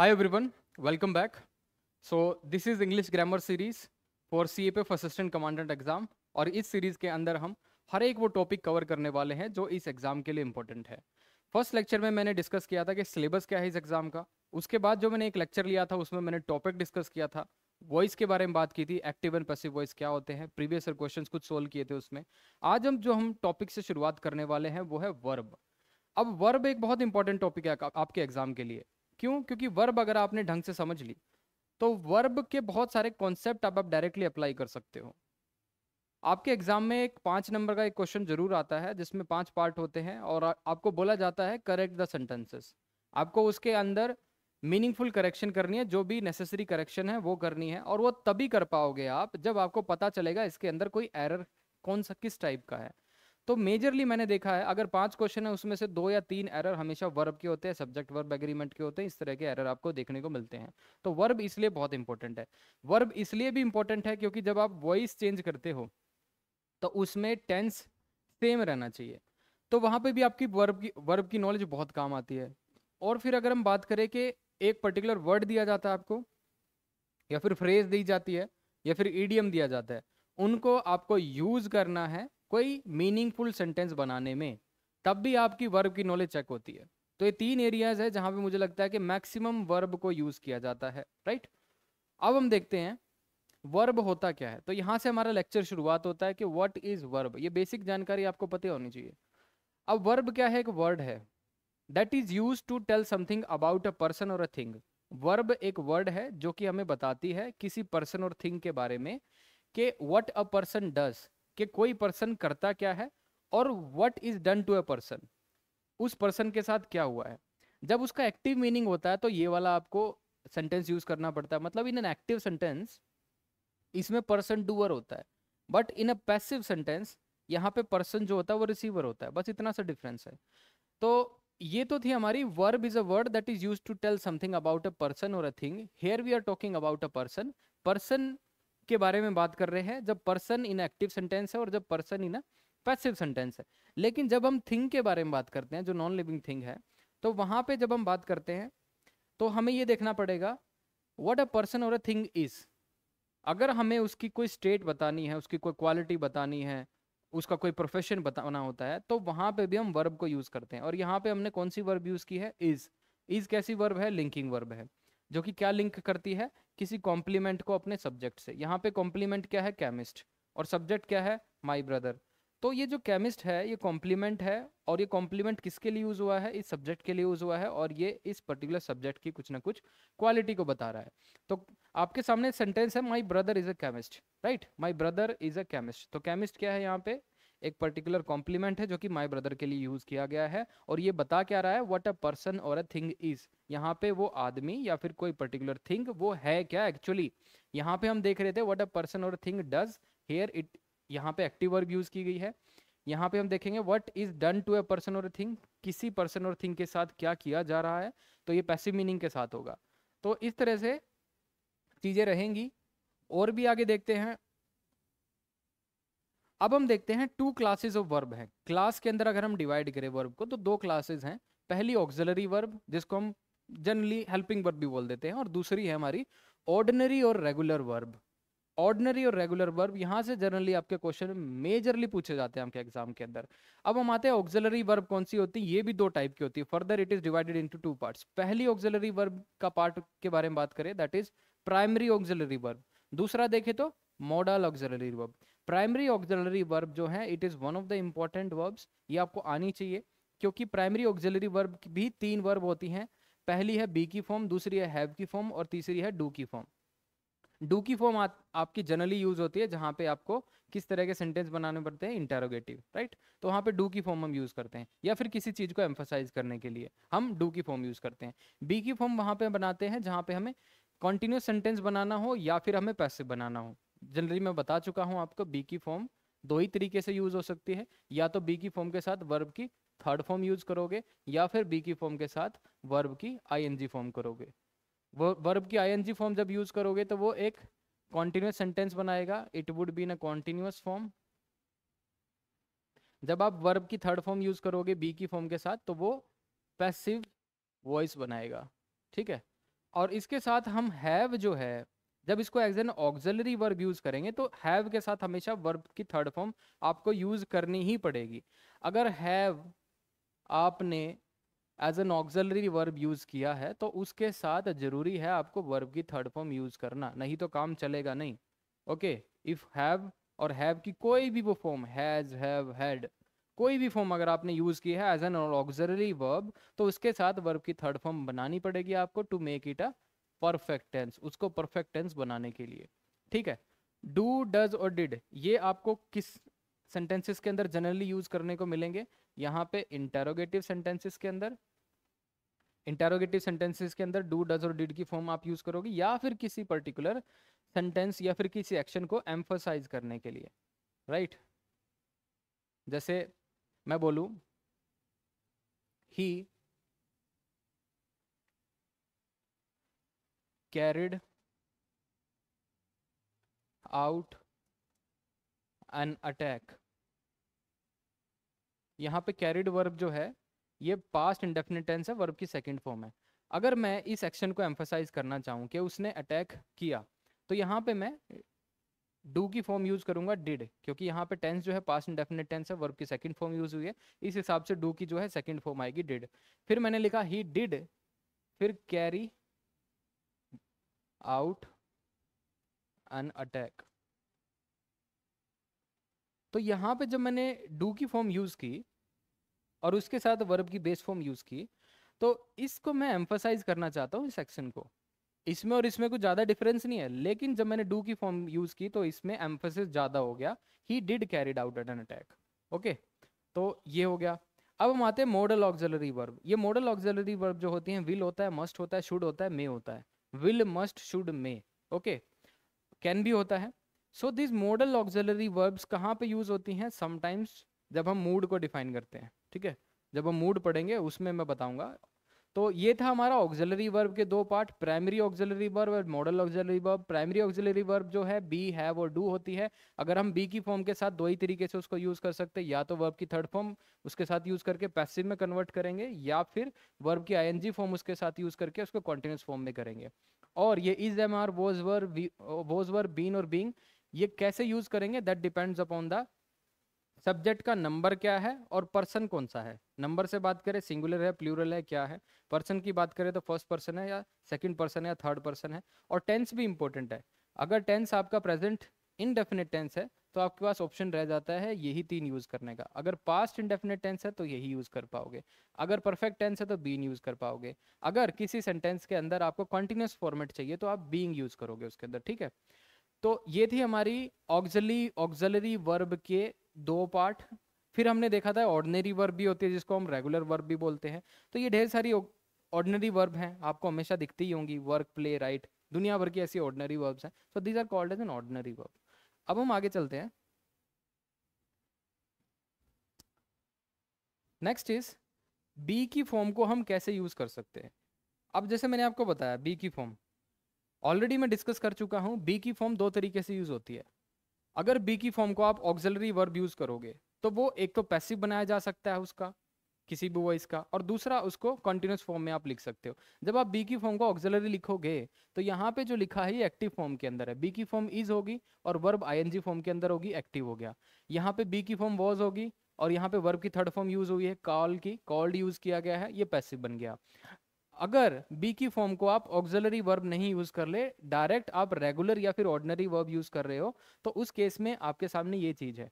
Hi everyone, welcome back. So this is English grammar series for CAPF Assistant Commandant exam और इस series के अंदर हम हर एक वो टॉपिक कवर करने वाले हैं जो इस एग्जाम के लिए important है फर्स्ट लेक्चर में मैंने डिस्कस किया था कि सिलेबस क्या है इस एग्जाम का उसके बाद जो मैंने एक लेक्चर लिया था उसमें मैंने टॉपिक डिस्कस किया था वॉइस के बारे में बात की थी एक्टिव एंड पैसिव वॉइस क्या होते हैं प्रीवियस ईयर क्वेश्चंस कुछ सोल्व किए थे उसमें आज हम जो हम टॉपिक से शुरुआत करने वाले हैं वो है वर्ब अब वर्ब एक बहुत इंपॉर्टेंट टॉपिक है आपके एग्जाम के लिए क्यों क्योंकि वर्ब अगर आपने ढंग से समझ ली तो वर्ब के बहुत सारे कॉन्सेप्ट आप डायरेक्टली अप्लाई कर सकते हो आपके एग्जाम में एक पांच नंबर का एक क्वेश्चन जरूर आता है जिसमें पांच पार्ट होते हैं और आपको बोला जाता है करेक्ट द सेंटेंसेस आपको उसके अंदर मीनिंगफुल करेक्शन करनी है जो भी नेसेसरी करेक्शन है वो करनी है और वो तभी कर पाओगे आप जब आपको पता चलेगा इसके अंदर कोई एरर कौन सा किस टाइप का है तो मेजरली मैंने देखा है अगर पांच क्वेश्चन है उसमें से दो या तीन एरर हमेशा वर्ब के होते हैं सब्जेक्ट वर्ब एग्रीमेंट के होते हैं इस तरह के एरर आपको देखने को मिलते हैं तो वर्ब इसलिए बहुत इंपॉर्टेंट है वर्ब इसलिए भी इंपॉर्टेंट है क्योंकि जब आप वॉइस चेंज करते हो तो उसमें टेंस सेम रहना चाहिए तो वहां पर भी आपकी वर्ब की वर्ब की नॉलेज बहुत काम आती है और फिर अगर हम बात करें कि एक पर्टिकुलर वर्ड दिया जाता है आपको या फिर फ्रेज दी जाती है या फिर ईडीएम दिया जाता है उनको आपको यूज़ करना है कोई मीनिंगफुल सेंटेंस बनाने में तब भी आपकी वर्ब की नॉलेज चेक होती है तो ये तीन एरियाज है जहां पे मुझे लगता है कि मैक्सिमम वर्ब को यूज़ किया जाता है राइट अब हम देखते हैं वर्ब होता क्या है तो यहाँ से हमारा लेक्चर शुरुआत होता है कि व्हाट इज़ वर्ब ये बेसिक जानकारी आपको पता होनी चाहिए अब वर्ब क्या है एक वर्ड है that is use to tell something about a person और अ थिंग वर्ब एक वर्ड है जो कि हमें बताती है किसी पर्सन और थिंग के बारे में कि व्हाट अ पर्सन डज कि कोई पर्सन करता क्या है और what is done to a person उस पर्सन के साथ क्या हुआ है जब उसका एक्टिव मीनिंग होता है तो ये वाला आपको सेंटेंस यूज करना पड़ता है मतलब इन एन एक्टिव सेंटेंस इसमें पर्सन डूअर होता है but in a passive sentence यहाँ पे पर्सन जो होता है वो रिसीवर होता है बस इतना सा डिफरेंस है तो ये तो थी हमारी verb is a word that is use to tell something about a person और a thing here we are talking about a person person के बारे में बात कर रहे हैं जब पर्सन इन एक्टिव सेंटेंस है और जब पर्सन इन पैसिव सेंटेंस है लेकिन जब हम थिंग के बारे में बात करते हैं जो नॉन लिविंग थिंग है तो वहां पे जब हम बात करते हैं तो हमें ये देखना पड़ेगा व्हाट अ पर्सन और अ थिंग इज़ अगर हमें उसकी कोई स्टेट बतानी है उसकी कोई क्वालिटी बतानी है उसका कोई प्रोफेशन बताना होता है तो वहां पे भी हम वर्ब को यूज़ करते हैं और यहाँ पे हमने कौन सी वर्ब यूज़ की है इज़ इज़ कैसी वर्ब है लिंकिंग वर्ब है जो कि क्या लिंक करती है किसी कॉम्प्लीमेंट को अपने सब्जेक्ट से यहाँ पे कॉम्प्लीमेंट क्या है केमिस्ट और सब्जेक्ट क्या है माई ब्रदर तो ये जो केमिस्ट है ये कॉम्प्लीमेंट है और ये कॉम्प्लीमेंट किसके लिए यूज़ हुआ है इस सब्जेक्ट के लिए यूज़ हुआ है और ये इस पर्टिकुलर सब्जेक्ट की कुछ ना कुछ क्वालिटी को बता रहा है तो आपके सामने सेंटेंस है my brother is a chemist right my brother is a chemist तो केमिस्ट क्या है यहाँ पे एक पर्टिकुलर कॉम्प्लीमेंट है जो कि माई ब्रदर के लिए यूज़ किया गया है और ये बता क्या रहा है वट अ पर्सन और अ थिंग इज़ यहाँ पे वो आदमी या फिर कोई पर्टिकुलर थिंग वो है क्या एक्चुअली यहाँ पे हम देख रहे थे वट अ पर्सन और थिंग डज हेयर इट यहाँ पे एक्टिव वर्ब यूज़ की गई है यहाँ पे हम देखेंगे what is done to a person और थिंग किसी पर्सन और थिंग के साथ क्या किया जा रहा है तो ये पैसिव मीनिंग के साथ होगा तो इस तरह से चीज़ें रहेंगी और भी आगे देखते हैं अब हम देखते हैं टू क्लासेज ऑफ वर्ब है क्लास के अंदर अगर हम डिवाइड करें वर्ब को तो दो क्लासेज हैं पहली ऑक्जलरी वर्ब जिसको हम जनरली हेल्पिंग वर्ब भी बोल देते हैं और दूसरी है हमारी ऑर्डनरी और रेगुलर वर्ब ऑर्डनरी और रेगुलर वर्ब यहाँ से जनरली आपके क्वेश्चन मेजरली पूछे जाते हैं आपके एग्जाम के अंदर अब हम आते हैं ऑक्जलरी वर्ब कौन सी होती है ये भी दो टाइप की होती है further it is divided into two part पहली ऑक्जलरी वर्ब का पार्ट के बारे में बात करें that is primary auxiliary verb दूसरा देखे तो modal auxiliary verb primary auxiliary verb जो है it is one of the important verbs ये आपको आनी चाहिए क्योंकि प्राइमरी ऑक्जलरी वर्ब भी तीन वर्ब होती हैं पहली है बी की फॉर्म दूसरी है हैव की फॉर्म और तीसरी है डू की फॉर्म डू की फॉर्म आ, आपकी जनरली यूज होती है जहां पे आपको किस तरह के सेंटेंस बनाने पड़ते हैं इंटेरोगेटिव राइट तो वहां पे डू की फॉर्म हम यूज करते हैं या फिर किसी चीज को एम्फोसाइज करने के लिए हम डू की फॉर्म यूज करते हैं बी की फॉर्म वहां पे बनाते हैं जहां पे हमें कॉन्टिन्यूस सेंटेंस बनाना हो या फिर हमें पैसे बनाना हो जनरली मैं बता चुका हूं आपको बी की फॉर्म दो ही तरीके से यूज हो सकती है या तो बी की फॉर्म के साथ वर्ब की थर्ड फॉर्म यूज करोगे या फिर बी की फॉर्म के साथ वर्ब की आईएनजी फॉर्म करोगे वो वर्ब की आईएनजी फॉर्म जब यूज करोगे तो वो एक कॉन्टिन्यूस सेंटेंस बनाएगा it would be in a continuous form जब आप वर्ब की थर्ड फॉर्म यूज करोगे बी की फॉर्म के साथ तो वो पैसिव वॉइस बनाएगा ठीक है और इसके साथ हम हैव जो है जब इसको as an auxiliary verb use करेंगे तो हैव के साथ हमेशा वर्ब की थर्ड फॉर्म आपको यूज करनी ही पड़ेगी अगर हैव आपने as an auxiliary verb use किया है तो उसके साथ जरूरी है आपको वर्ब की थर्ड फॉर्म यूज करना नहीं तो काम चलेगा नहीं ओके इफ हैव और हैव की कोई भी वो फॉर्म हैज हैव हैड कोई भी फॉर्म अगर आपने यूज किया है एज एन ऑक्जलरी वर्ब तो उसके साथ वर्ब की थर्ड फॉर्म बनानी पड़ेगी आपको to make it a perfect tense उसको परफेक्ट टेंस बनाने के लिए ठीक है डू डज और डिड ये आपको किस सेंटेंसेस के अंदर जनरली यूज करने को मिलेंगे यहाँ पे इंटेरोगेटिव सेंटेंसेस के अंदर इंटेरोगेटिव सेंटेंसेस के अंदर डू डज और डिड की फॉर्म आप यूज करोगे या फिर किसी पर्टिकुलर सेंटेंस या फिर किसी एक्शन को एम्फोसाइज करने के लिए राइट right? जैसे मैं बोलूँ ही carried out an attack यहाँ पे कैरिड वर्ब जो है ये पास्ट इंडेफिनिट टेंस है वर्ब की सेकंड फॉर्म है अगर मैं इस एक्शन को एम्फोसाइज करना चाहूँ कि उसने अटैक किया तो यहाँ पे मैं डू की फॉर्म यूज़ करूंगा डिड क्योंकि यहाँ पे टेंस जो है पास्ट इंडेफिनिट टेंस है वर्ब की सेकंड फॉर्म यूज़ हुई है इस हिसाब से डू की जो है सेकंड फॉर्म आएगी डिड फिर मैंने लिखा ही डिड फिर कैरी आउट एन अटैक तो यहां पे जब मैंने डू की फॉर्म यूज़ की और उसके साथ वर्ब की बेस फॉर्म यूज़ की तो इसको मैं एम्फोसाइज करना चाहता हूँ इस एक्शन को इसमें और इसमें कुछ ज़्यादा डिफरेंस नहीं है लेकिन जब मैंने डू की फॉर्म यूज़ की तो इसमें एम्फोसिस ज़्यादा हो गया he did carried out at an attack okay तो ये हो गया अब हम आते हैं मॉडल ऑक्सिलरी वर्ब ये मॉडल ऑक्सिलरी वर्ब जो होती हैं विल होता है मस्ट होता है शुड होता है मे होता है will must should may okay can भी होता है so this modal auxiliary verbs कहाँ पे यूज होती हैं समटाइम्स जब हम मूड को डिफाइन करते हैं ठीक है जब हम मूड पढ़ेंगे उसमें मैं बताऊंगा तो ये था हमारा ऑक्जलरी वर्ब के दो पार्ट प्राइमरी ऑक्जलरी वर्ब और modal auxiliary verb primary auxiliary verb जो है बी है वो डू होती है अगर हम बी की फॉर्म के साथ दो ही तरीके से उसको यूज कर सकते हैं या तो वर्ब की थर्ड फॉर्म उसके साथ यूज करके पैसिव में कन्वर्ट करेंगे या फिर वर्ब की आई फॉर्म उसके साथ यूज करके उसको कॉन्टिन्यूस फॉर्म में करेंगे और ये is am are was verb was verb been और बींग ये कैसे यूज करेंगे that depends upon the subject का नंबर क्या है और पर्सन कौन सा है नंबर से बात करें सिंगुलर है प्लूरल है क्या है पर्सन की बात करें तो फर्स्ट पर्सन है या सेकंड पर्सन है या थर्ड पर्सन है और टेंस भी इंपॉर्टेंट है अगर टेंस आपका प्रेजेंट इनडेफिनेट टेंस है तो आपके पास ऑप्शन रह जाता है यही तीन यूज़ करने का अगर पास्ट इंडेफिनेट टेंस है तो यही यूज़ कर पाओगे अगर परफेक्ट टेंस है तो बीन यूज़ कर पाओगे अगर किसी सेंटेंस के अंदर आपको कंटिन्यूस फॉर्मेट चाहिए तो आप बींग यूज़ करोगे उसके अंदर ठीक है तो ये थी हमारी ऑक्जली ऑक्जलरी वर्ब के दो पार्ट फिर हमने देखा था ऑर्डनरी वर्ब भी होती है जिसको हम रेगुलर वर्ब भी बोलते हैं तो ये ढेर सारी ऑर्डनरी वर्ब हैं आपको हमेशा दिखती ही होंगी वर्क प्ले राइट दुनिया भर की ऐसी ऑर्डनरी वर्ब्स हैं so these are called as an ordinary verb अब हम आगे चलते हैं नेक्स्ट इज बी की फॉर्म को हम कैसे यूज कर सकते हैं अब जैसे मैंने आपको बताया बी की फॉर्म ऑलरेडी मैं डिस्कस कर चुका हूँ बी की फॉर्म दो तरीके से यूज़ होती है अगर बी की फॉर्म को आप ऑक्जलरी वर्ब यूज़ करोगे तो वो एक तो पैसिव बनाया जा सकता है उसका किसी भी वॉइस का और दूसरा उसको कंटिन्यूस फॉर्म में आप लिख सकते हो जब आप बी की फॉर्म को ऑक्सिलरी लिखोगे तो यहाँ पे जो लिखा है ये एक्टिव फॉर्म के अंदर है बी की फॉर्म इज होगी और वर्ब आईएनजी फॉर्म के अंदर होगी एक्टिव हो गया यहाँ पे बी की फॉर्म वॉज होगी और यहाँ पे वर्ब की थर्ड फॉर्म यूज हुई है कॉल की कॉल्ड यूज किया गया है ये पैसिव बन गया अगर बी की फॉर्म को आप ऑक्सिलरी वर्ब नहीं यूज कर ले डायरेक्ट आप रेगुलर या फिर ऑर्डनरी वर्ब यूज कर रहे हो तो उस केस में आपके सामने ये चीज है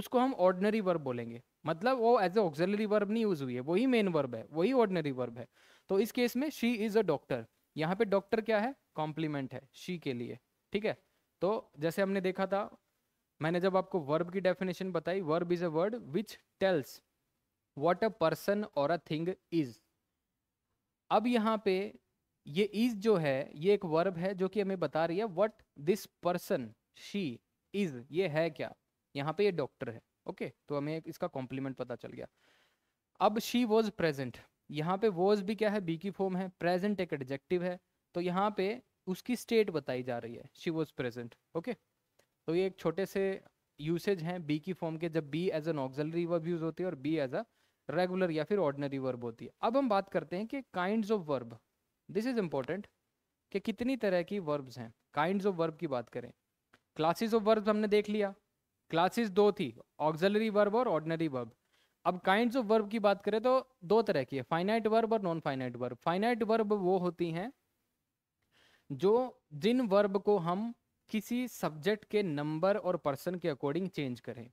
उसको हम ऑर्डनरी वर्ब बोलेंगे मतलब वो एज ए ऑक्सिलरी वर्ब नहीं यूज हुई है वही मेन वर्ब है वही ऑर्डनरी वर्ब है तो इस केस में शी इज अ डॉक्टर यहाँ पे डॉक्टर क्या है कॉम्प्लीमेंट है शी के लिए ठीक है तो जैसे हमने देखा था मैंने जब आपको वर्ब की डेफिनेशन बताई verb is a word which tells what a person और अ थिंग इज अब यहाँ पे ये इज जो है ये एक वर्ब है जो कि हमें बता रही है what this person she is ये है क्या यहाँ पे ये डॉक्टर है ओके okay, तो हमें इसका कॉम्प्लीमेंट पता चल गया अब शी वॉज प्रेजेंट यहाँ पे वॉज भी क्या है बी की फॉर्म है प्रेजेंट एक एडजेक्टिव है तो यहाँ पे उसकी स्टेट बताई जा रही है शी वॉज प्रेजेंट ओके तो ये एक छोटे से यूसेज हैं बी की फॉर्म के जब be as an auxiliary verb use होती है और बी एज अ रेगुलर या फिर ऑर्डनरी वर्ब होती है अब हम बात करते हैं कि kind of verb this is important कि कितनी तरह की वर्ब्स हैं काइंड ऑफ वर्ब की बात करें क्लासेस ऑफ वर्ब्स हमने देख लिया क्लासेस दो थी ऑक्जलरी वर्ब और ऑर्डनरी वर्ब अब काइंड ऑफ वर्ब की बात करें तो दो तरह की है फाइनाइट वर्ब और non finite verb finite verb वो होती हैं जो जिन वर्ब को हम किसी सब्जेक्ट के नंबर और पर्सन के अकॉर्डिंग चेंज करें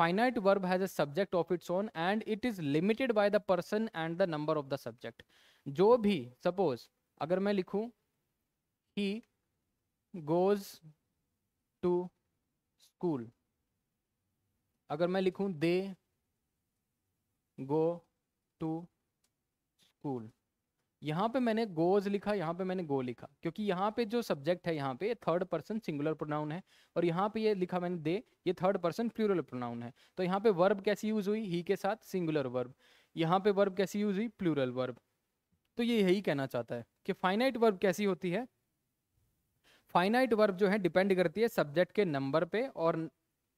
finite verb has a subject of its own and it is limited by the person and the number of the subject जो भी suppose अगर मैं लिखूं he goes to school अगर मैं लिखूं they go to school यहाँ पे मैंने गोज लिखा यहाँ पे मैंने गो लिखा क्योंकि यहाँ पे जो सब्जेक्ट है यहाँ पे थर्ड पर्सन सिंगुलर प्रोनाउन है और यहाँ पे ये लिखा मैंने दे ये थर्ड पर्सन प्लूरल प्रोनाउन है तो यहाँ पे वर्ब कैसी यूज हुई ही के साथ सिंगुलर वर्ब यहाँ पे वर्ब कैसी यूज हुई प्लूरल वर्ब तो ये यही कहना चाहता है कि फाइनाइट वर्ब कैसी होती है फाइनाइट वर्ब जो है डिपेंड करती है सब्जेक्ट के नंबर पे और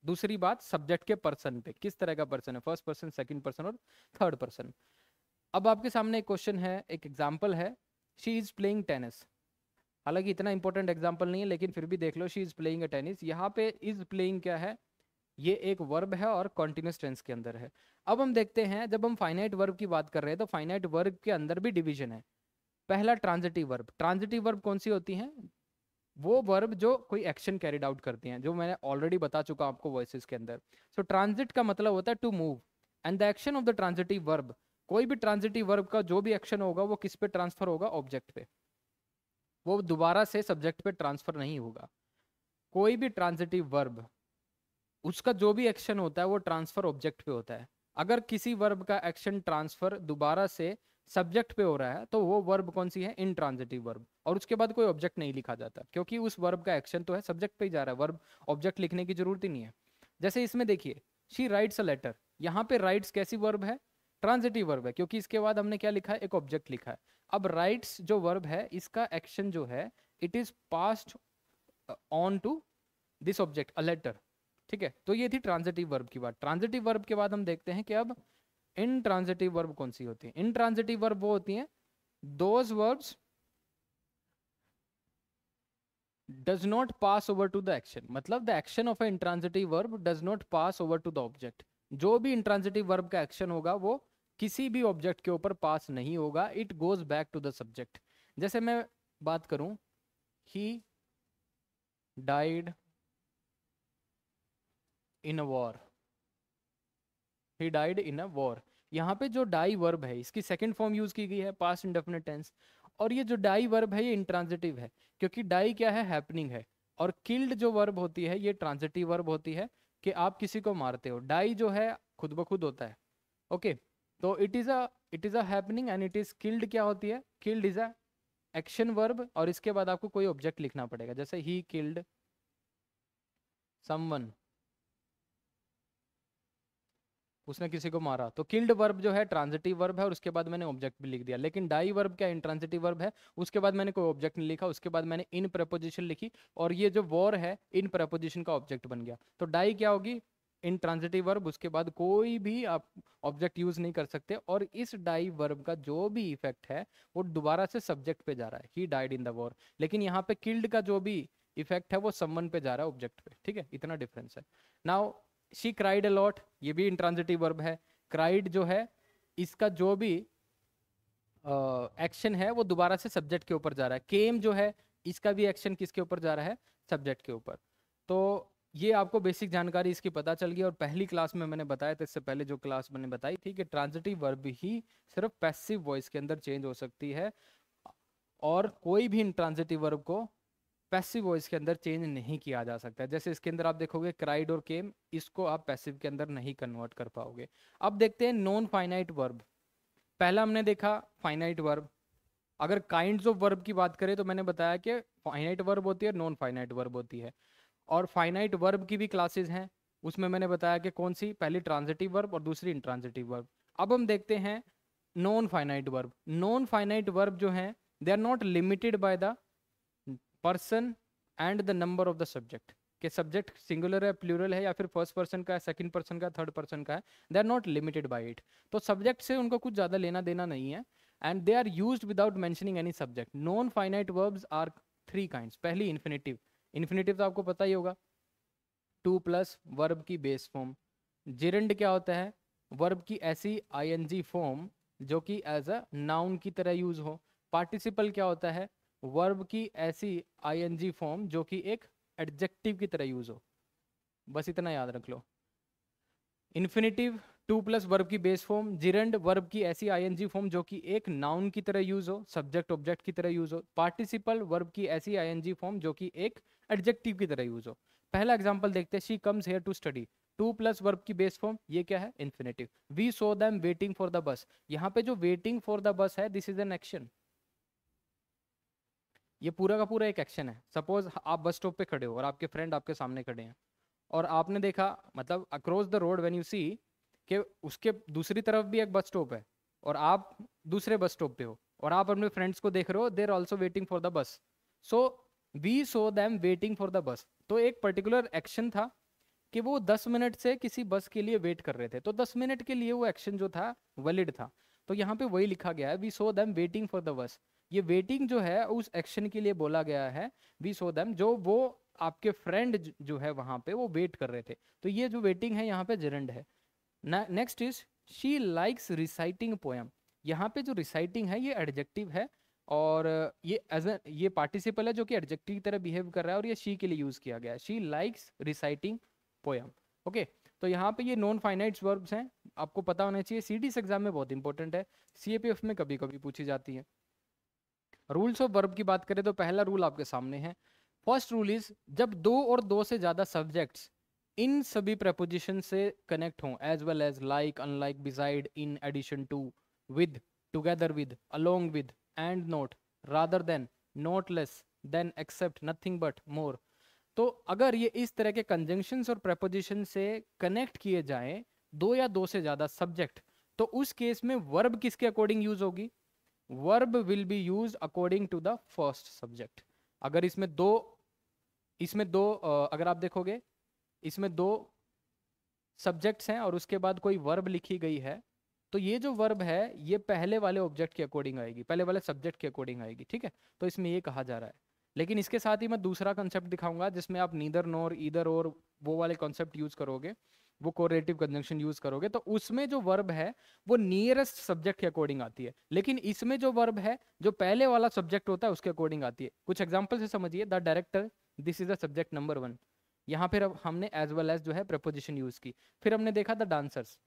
दूसरी बात सब्जेक्ट के पर्सन पे किस तरह का पर्सन है फर्स्ट पर्सन सेकंड पर्सन और थर्ड पर्सन अब आपके सामने एक क्वेश्चन है एक एग्जाम्पल है शी इज़ प्लेइंग टेनिस हालांकि इतना इंपॉर्टेंट एग्जाम्पल नहीं है लेकिन फिर भी देख लो she is playing a tennis यहाँ पे इज़ प्लेइंग क्या है ये एक वर्ब है और कॉन्टिन्यूस टेंस के अंदर है अब हम देखते हैं जब हम फाइनाइट वर्ब की बात कर रहे हैं तो फाइनाइट वर्ब के अंदर भी डिविजन है पहला ट्रांजिटिव वर्ब ट्रांजिटिव वर्ब कौन सी होती है वो वर्ब जो कोई एक्शन कैरिड आउट करती हैं जो मैंने ऑलरेडी बता चुका आपको वॉइस के अंदर सो so, ट्रांजिट का मतलब होता है to move and the action of the transitive verb कोई भी ट्रांजिटिव वर्ब का जो भी एक्शन होगा वो किस पे ट्रांसफर होगा ऑब्जेक्ट पे वो दोबारा से सब्जेक्ट पे ट्रांसफर नहीं होगा कोई भी ट्रांजिटिव वर्ब उसका जो भी एक्शन होता है वो ट्रांसफर ऑब्जेक्ट पे होता है अगर किसी वर्ब का एक्शन ट्रांसफर दोबारा से सब्जेक्ट पे हो रहा है तो वो वर्ब कौन सी है इन ट्रांजिटिव वर्ब और उसके बाद कोई ऑब्जेक्ट नहीं लिखा जाता क्योंकि उस वर्ब का एक्शन तो है सब्जेक्ट पे ही जा रहा है वर्ब ऑब्जेक्ट लिखने की जरूरत ही नहीं है जैसे इसमें देखिए शी राइट्स अ लेटर यहाँ पे राइट्स कैसी वर्ब है ट्रांजिटिव वर्ब है क्योंकि इसके बाद हमने क्या लिखा है एक ऑब्जेक्ट लिखा है अब राइट्स जो वर्ब है इसका एक्शन जो है it is passed on to this object a letter ठीक है तो ये थी ट्रांजिटिव वर्ब की बात ट्रांजिटिव वर्ब के बाद हम देखते हैं कि अब इन ट्रांजिटिव वर्ब कौन सी होती है इन ट्रांजिटिव वर्ब वो होती है those verbs does not pass over to the action मतलब the action of a intransitive verb does not pass over to the object जो भी इंट्रांसिटिव वर्ब का एक्शन होगा वो किसी भी ऑब्जेक्ट के ऊपर पास नहीं होगा it goes back to the subject जैसे मैं बात करूं he died in a war he died in a war यहाँ पे जो डाई वर्ब है इसकी सेकंड फॉर्म यूज की गई है पास इंडेफिनेट टेंस और ये जो डाई वर्ब है ये इंट्रांजिटिव है क्योंकि डाई क्या है हैपनिंग है और किल्ड जो वर्ब होती है ये ट्रांजिटिव वर्ब होती है कि आप किसी को मारते हो डाई जो है खुद ब खुद होता है ओके तो it is a it is a happening and it is killed क्या होती है killed is a action verb और इसके बाद आपको कोई ऑब्जेक्ट लिखना पड़ेगा जैसे ही किल्ड समवन उसने किसी को मारा तो किल्ड वर्ब जो है ट्रांजिटिव वर्ब है और उसके बाद मैंने ऑब्जेक्ट भी लिख दिया लेकिन डाई वर्ब क्या इंट्रांजिटिव वर्ब है उसके बाद मैंने कोई ऑब्जेक्ट नहीं लिखा उसके बाद मैंने इन प्रपोजिशन लिखी और ये जो वॉर है इन प्रपोजिशन का ऑब्जेक्ट बन गया तो डाई क्या होगी इंट्रांजिटिव वर्ब उसके बाद कोई भी आप ऑब्जेक्ट यूज नहीं कर सकते और इस डाई वर्ब का जो भी इफेक्ट है वो दोबारा से सब्जेक्ट पे जा रहा है he died in the war लेकिन यहाँ पे किल्ड का जो भी इफेक्ट है वो संबंध पे जा रहा है ऑब्जेक्ट पे ठीक है इतना डिफरेंस है नाउ शी क्राइड अलॉट ये भी इंट्रांजिटिव वर्ब है क्राइड जो है इसका जो भी एक्शन uh, है वो दोबारा से सब्जेक्ट के ऊपर जा रहा है केम जो है इसका भी एक्शन किसके ऊपर जा रहा है सब्जेक्ट के ऊपर तो ये आपको बेसिक जानकारी इसकी पता चल गई और पहली क्लास में मैंने बताया था इससे पहले जो क्लास मैंने बताई थी कि ट्रांजिटिव वर्ब ही सिर्फ पैसिव वॉइस के अंदर चेंज हो सकती है और कोई भी इन ट्रांजिटिव वर्ब को पैसिव वॉइस के अंदर चेंज नहीं किया जा सकता जैसे इसके अंदर आप देखोगे क्राइड और केम इसको आप पैसिव के अंदर नहीं कन्वर्ट कर पाओगे अब देखते हैं नॉन फाइनाइट वर्ब पहला हमने देखा फाइनाइट वर्ब अगर काइंड ऑफ वर्ब की बात करें तो मैंने बताया कि फाइनाइट वर्ब होती है नॉन फाइनाइट वर्ब होती है और फाइनाइट वर्ब की भी क्लासेज हैं उसमें मैंने बताया कि कौन सी पहली ट्रांजिटिव वर्ब और दूसरी इंट्रांजिटिव वर्ब अब हम देखते हैं non finite verb non finite verb जो हैं they are not limited by the person and the number of the subject के सब्जेक्ट सिंगुलर है प्लूरल है या फिर फर्स्ट पर्सन का है सेकंड पर्सन का थर्ड पर्सन का है they are not limited by it तो सब्जेक्ट से उनको कुछ ज़्यादा लेना देना नहीं है and they are use without mentioning any subject non finite verbs are three kind पहली इन्फिनेटिव इन्फिनेटिव तो आपको पता ही होगा टू प्लस वर्ब की बेस फॉर्म जिरंड क्या होता है वर्ब की ऐसी आई फॉर्म जो कि एज अ नाउन की तरह यूज हो पार्टिसिपल क्या होता है वर्ब की ऐसी आईएनजी फॉर्म जो कि एक एडजेक्टिव की तरह यूज हो बस इतना याद रख लो इन्फिनेटिव टू प्लस वर्ब की बेस फॉर्म जिरेंड वर्ब की ऐसी आईएनजी फॉर्म जो कि एक नाउन की तरह यूज हो सब्जेक्ट ऑब्जेक्ट की तरह यूज हो पार्टिसिपल वर्ब की ऐसी आईएनजी फॉर्म जो कि एक एडजेक्टिव की तरह यूज हो पहला एग्जाम्पल देखते हैं she comes here to study to plus verb की बेस फॉर्म ये क्या है infinitive we saw them waiting for the bus यहाँ पे जो वेटिंग फॉर द बस है दिस इज एन एक्शन ये पूरा का पूरा एक एक्शन है सपोज आप बस स्टॉप पे खड़े हो और आपके फ्रेंड आपके सामने खड़े हैं और आपने देखा मतलब across the road when you see कि उसके दूसरी तरफ भी एक बस स्टॉप है और आप दूसरे बस स्टॉप पे हो और आप अपने फ्रेंड्स को देख रहे हो there also waiting for the bus so we saw them waiting for the bus तो एक पर्टिकुलर एक्शन था कि वो दस मिनट से किसी बस के लिए वेट कर रहे थे तो दस मिनट के लिए वो एक्शन जो था वैलिड था तो यहाँ पे वही लिखा गया है we saw them waiting for the bus ये वेटिंग जो है उस एक्शन के लिए बोला गया है वी सो दैम जो वो आपके फ्रेंड जो है वहाँ पे वो वेट कर रहे थे तो ये जो वेटिंग है यहाँ पे जेरेंड है next is she likes reciting poem यहाँ पे जो रिसाइटिंग है ये एडजेक्टिव है और ये एज ये पार्टिसिपल है जो कि एडजेक्टिव की तरह बिहेव कर रहा है और ये शी के लिए यूज़ किया गया है she likes reciting poem okay तो यहाँ पे ये नॉन फाइनाइट वर्ब्स हैं आपको पता होना चाहिए सी एग्ज़ाम में बहुत इंपॉर्टेंट है सी में कभी कभी पूछी जाती है रूल्स ऑफ वर्ब की बात करें तो पहला रूल आपके सामने है फर्स्ट रूल इज जब दो और दो से ज़्यादा सब्जेक्ट्स इन सभी प्रपोजिशन से कनेक्ट हों as well as like unlike beside in addition to with together with along with and not rather than not less than except nothing but more तो अगर ये इस तरह के कंजंक्शन और प्रपोजिशन से कनेक्ट किए जाएं दो या दो से ज़्यादा सब्जेक्ट तो उस केस में वर्ब किसके अकॉर्डिंग यूज होगी verb will be use according to the first subject अगर इसमें दो इसमें दो अगर आप देखोगे इसमें दो सब्जेक्ट्स हैं और उसके बाद कोई वर्ब लिखी गई है तो ये जो वर्ब है ये पहले वाले ऑब्जेक्ट के अकॉर्डिंग आएगी पहले वाले सब्जेक्ट के अकॉर्डिंग आएगी ठीक है तो इसमें ये कहा जा रहा है लेकिन इसके साथ ही मैं दूसरा कॉन्सेप्ट दिखाऊंगा जिसमें आप नीदर नोर इधर और वो वाले कॉन्सेप्ट यूज करोगे वो कोरेटिव कंजंक्शन यूज करोगे तो उसमें जो वर्ब है वो नियरेस्ट सब्जेक्ट के अकॉर्डिंग आती है लेकिन इसमें जो वर्ब है जो पहले वाला सब्जेक्ट होता है उसके अकॉर्डिंग आती है कुछ एग्जाम्पल से समझिए the director this is the subject number one यहाँ फिर अब हमने एज वेल एज जो है प्रपोजिशन यूज की फिर हमने देखा द डांसर्स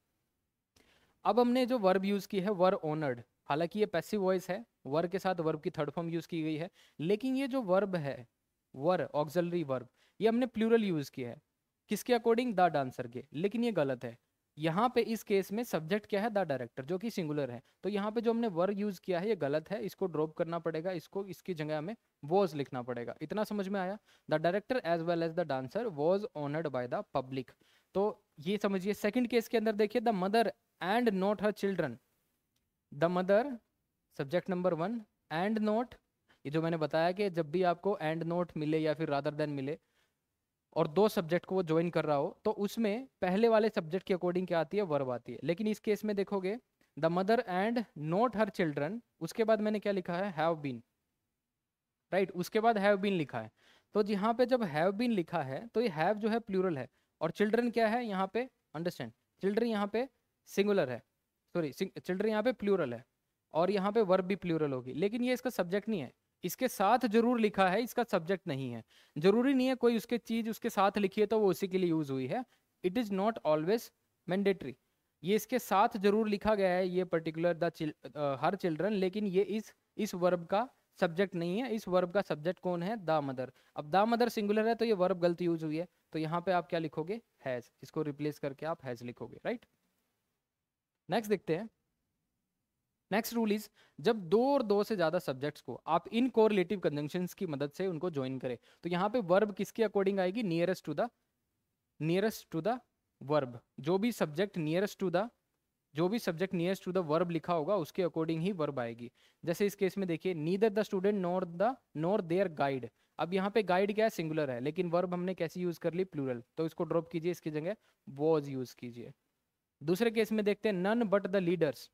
अब हमने जो वर्ब यूज की है वर ऑनर्ड हालांकि ये पैसिव वॉइस है वर के साथ वर्ब की थर्ड फॉर्म यूज की गई है लेकिन ये जो वर्ब है वर ऑक्जलरी वर्ब ये हमने प्लूरल यूज किया है किसके अकॉर्डिंग द डांसर के लेकिन ये गलत है यहाँ पे इस केस में सब्जेक्ट क्या है द डायरेक्टर जो कि सिंगुलर है तो यहाँ पे जो हमने वर्ग यूज किया है ये गलत है इसको ड्रॉप करना पड़ेगा इसको इसकी जगह हमें वॉज लिखना पड़ेगा इतना समझ में आया the director as well as the dancer was honoured by the public तो ये समझिए सेकेंड केस के अंदर देखिए the mother and not her children the mother subject number one and not ये जो मैंने बताया कि जब भी आपको एंड नॉट मिले या फिर रादर देन मिले और दो सब्जेक्ट को वो ज्वाइन कर रहा हो तो उसमें पहले वाले सब्जेक्ट के अकॉर्डिंग क्या आती है वर्ब आती है लेकिन इस केस में देखोगे the mother and not her children उसके बाद मैंने क्या लिखा है हैव बीन राइट उसके बाद हैव बीन लिखा है तो यहाँ पे जब हैव बीन लिखा है तो ये हैव जो है प्लूरल है और चिल्ड्रन क्या है यहाँ पे अंडरस्टैंड चिल्ड्रन यहाँ पे सिंगुलर है सॉरी चिल्ड्रन यहाँ पे प्लूरल है और यहाँ पे वर्ब भी प्लूरल होगी लेकिन ये इसका सब्जेक्ट नहीं है इसके साथ जरूर लिखा है इसका सब्जेक्ट नहीं है जरूरी नहीं है कोई उसके चीज उसके साथ लिखी है तो वो उसी के लिए यूज हुई है it is not always mandatory ये इसके साथ जरूर लिखा गया है ये particular the child, her children लेकिन ये इस इस वर्ब का सब्जेक्ट नहीं है इस वर्ब का सब्जेक्ट कौन है द मदर अब द मदर सिंगुलर है तो ये वर्ब गलत यूज हुई है तो यहाँ पे आप क्या लिखोगे हैज इसको रिप्लेस करके आप हैज लिखोगे राइट नेक्स्ट देखते हैं नेक्स्ट रूल इज जब दो और दो से ज्यादा सब्जेक्ट्स को आप इन कोरिलेटिव कंजंक्शन की मदद से उनको ज्वाइन करें तो यहाँ पे वर्ब किसके अकॉर्डिंग आएगी nearest to the nearest to the verb जो भी सब्जेक्ट नियरेस्ट टू द जो भी subject nearest to the verb लिखा होगा उसके अकॉर्डिंग ही वर्ब आएगी जैसे इस केस में देखिए neither the student nor the nor their guide अब यहाँ पे गाइड क्या है सिंगुलर है लेकिन वर्ब हमने कैसी यूज कर ली प्लूरल तो इसको ड्रॉप कीजिए इसकी जगह वॉज यूज कीजिए दूसरे केस में देखते हैं none but the leaders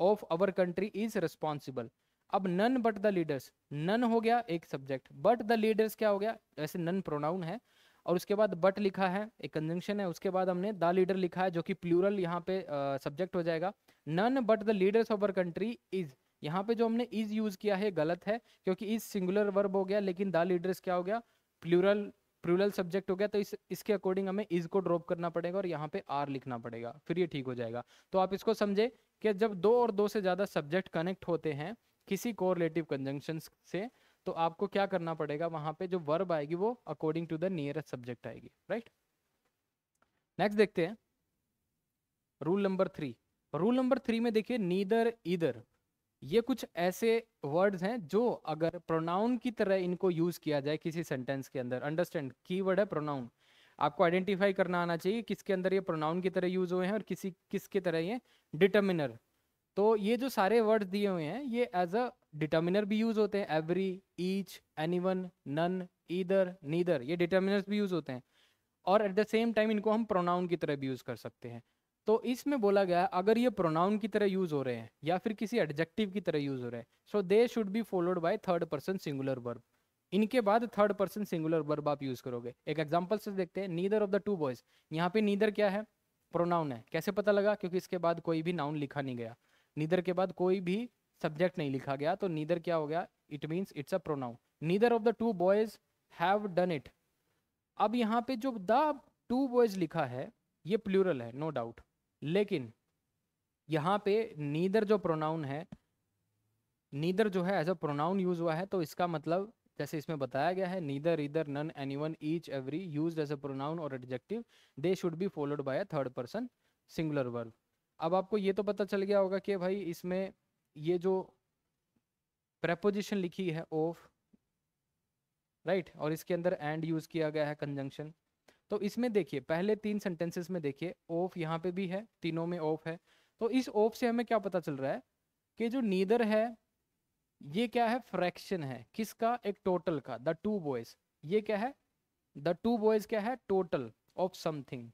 of our country is responsible अब none but the leaders none हो गया एक सब्जेक्ट बट द लीडर्स क्या हो गया ऐसे नन प्रोनाउन है और उसके बाद बट लिखा है एक कंजंक्शन है उसके बाद हमने द लीडर लिखा है जो कि प्लूरल यहाँ पे सब्जेक्ट हो जाएगा none but the leaders of our country is यहाँ पे जो हमने इज यूज किया है गलत है क्योंकि इज सिंगुलर वर्ब हो गया लेकिन द लीडर्स क्या हो गया प्लूरल प्लूरल सब्जेक्ट हो गया तो इस इसके अकॉर्डिंग हमें इज को ड्रॉप करना पड़ेगा और यहाँ पे आर लिखना पड़ेगा फिर ये ठीक हो जाएगा तो आप इसको समझे कि जब दो और दो से ज़्यादा सब्जेक्ट कनेक्ट होते हैं किसी रिलेटिव कंजंक्शन से तो आपको क्या करना पड़ेगा वहां पे जो वर्ब आएगी वो according to the nearest subject आएगी राइट नेक्स्ट देखते हैं rule number three rule number three में देखिए नीदर इधर ये कुछ ऐसे वर्ड्स हैं जो अगर प्रोनाउन की तरह इनको यूज किया जाए किसी सेंटेंस के अंदर अंडरस्टैंड कीवर्ड है प्रोनाउन आपको आइडेंटिफाई करना आना चाहिए किसके अंदर ये प्रोनाउन की तरह यूज हुए हैं और किसी किसके तरह ये डिटर्मिनर तो ये जो सारे वर्ड दिए हुए हैं ये एज अ डिटर्मिनर भी यूज होते हैं every each any one none either neither ये डिटर्मिनर भी यूज होते हैं और एट द सेम टाइम इनको हम प्रोनाउन की तरह भी यूज कर सकते हैं तो इसमें बोला गया अगर ये प्रोनाउन की तरह यूज हो रहे हैं या फिर किसी एडजेक्टिव की तरह यूज हो रहे हैं so they should be followed by third person singular verb इनके बाद थर्ड पर्सन सिंगुलर वर्ब आप यूज करोगे एक एग्जाम्पल से देखते हैं neither of the two boys यहाँ पे नीदर क्या है प्रोनाउन है कैसे पता लगा क्योंकि इसके बाद कोई भी नाउन लिखा नहीं गया नीदर के बाद कोई भी सब्जेक्ट नहीं लिखा गया तो नीदर क्या हो गया it means it's a pronoun neither of the two boys have done it अब यहाँ पे जो द टू बॉयज लिखा है ये प्लूरल है नो no डाउट लेकिन यहाँ पे नीदर जो प्रोनाउन है नीदर जो है एज अ प्रोनाउन यूज हुआ है तो इसका मतलब जैसे इसमें बताया गया है neither either none any one each every use as a pronoun और adjective they should be followed by a third person singular verb अब आपको ये तो पता चल गया होगा कि भाई इसमें ये जो प्रपोजिशन लिखी है ऑफ राइट right? और इसके अंदर एंड यूज किया गया है कंजंक्शन तो इसमें देखिए पहले तीन सेंटेंसेस में देखिए ऑफ यहाँ पे भी है तीनों में ऑफ है तो इस ऑफ से हमें क्या पता चल रहा है कि जो नीदर है ये क्या है फ्रैक्शन है किसका एक टोटल का द टू बॉयज ये क्या है द टू बॉयज क्या है टोटल ऑफ समथिंग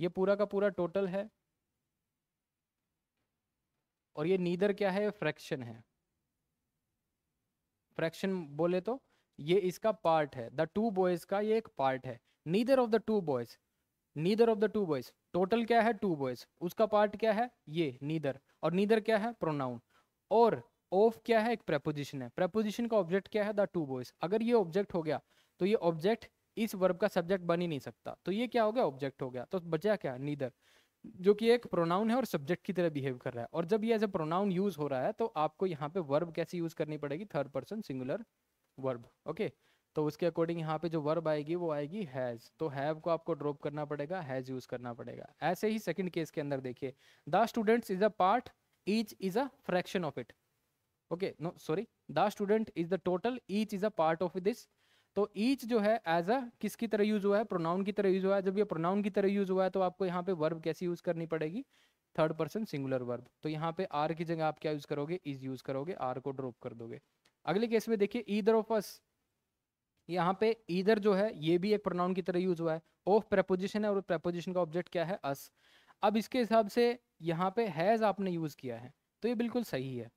ये पूरा का पूरा टोटल है और ये नीदर क्या है फ्रैक्शन है फ्रैक्शन बोले तो ये इसका पार्ट है द टू बॉयज का ये एक पार्ट है neither of the two boys neither of the two boys total क्या है टू बॉयज उसका पार्ट क्या है ये नीदर और नीदर क्या है प्रोनाउन और ऑफ क्या है एक प्रेपोजिशन है प्रेपोजिशन का ऑब्जेक्ट क्या है द टू बॉयज अगर ये ऑब्जेक्ट हो गया तो ये ऑब्जेक्ट इस वर्ब का सब्जेक्ट बन ही नहीं सकता तो ये क्या हो गया ऑब्जेक्ट हो गया तो बचा क्या नीदर जो कि एक प्रोनाउन है और सब्जेक्ट की तरह बिहेव कर रहा है और जब ये एज ए प्रोनाउन यूज हो रहा है तो आपको यहाँ पे वर्ब कैसे यूज करनी पड़ेगी third person singular verb okay okay? तो उसके अकॉर्डिंग यहाँ पे जो वर्ब आएगी वो आएगी हैज़ तो हैव को आपको ड्रॉप करना पड़ेगा हैज़ यूज़ करना पड़ेगा ऐसे ही सेकंड केस के अंदर देखिए the students is a part each is a fraction of it okay no sorry the student is the total each is a part of this तो ईच जो है एज अ किसकी तरह यूज हुआ है प्रोनाउन की तरह यूज हुआ है जब ये प्रोनाउन की तरह यूज हुआ है तो आपको यहाँ पे वर्ब कैसी यूज करनी पड़ेगी थर्ड पर्सन सिंगुलर वर्ब तो यहाँ पे आर की जगह आप क्या यूज करोगे इज यूज करोगे आर को ड्रॉप कर दोगे अगले केस में देखिए ईदर ऑफ अस यहाँ पे इधर जो है ये भी एक प्रोनाउन की तरह यूज हुआ है ऑफ प्रपोजिशन है और प्रपोजिशन का ऑब्जेक्ट क्या है अस अब इसके हिसाब से यहाँ पे हैज़ आपने यूज़ किया है तो ये बिल्कुल सही है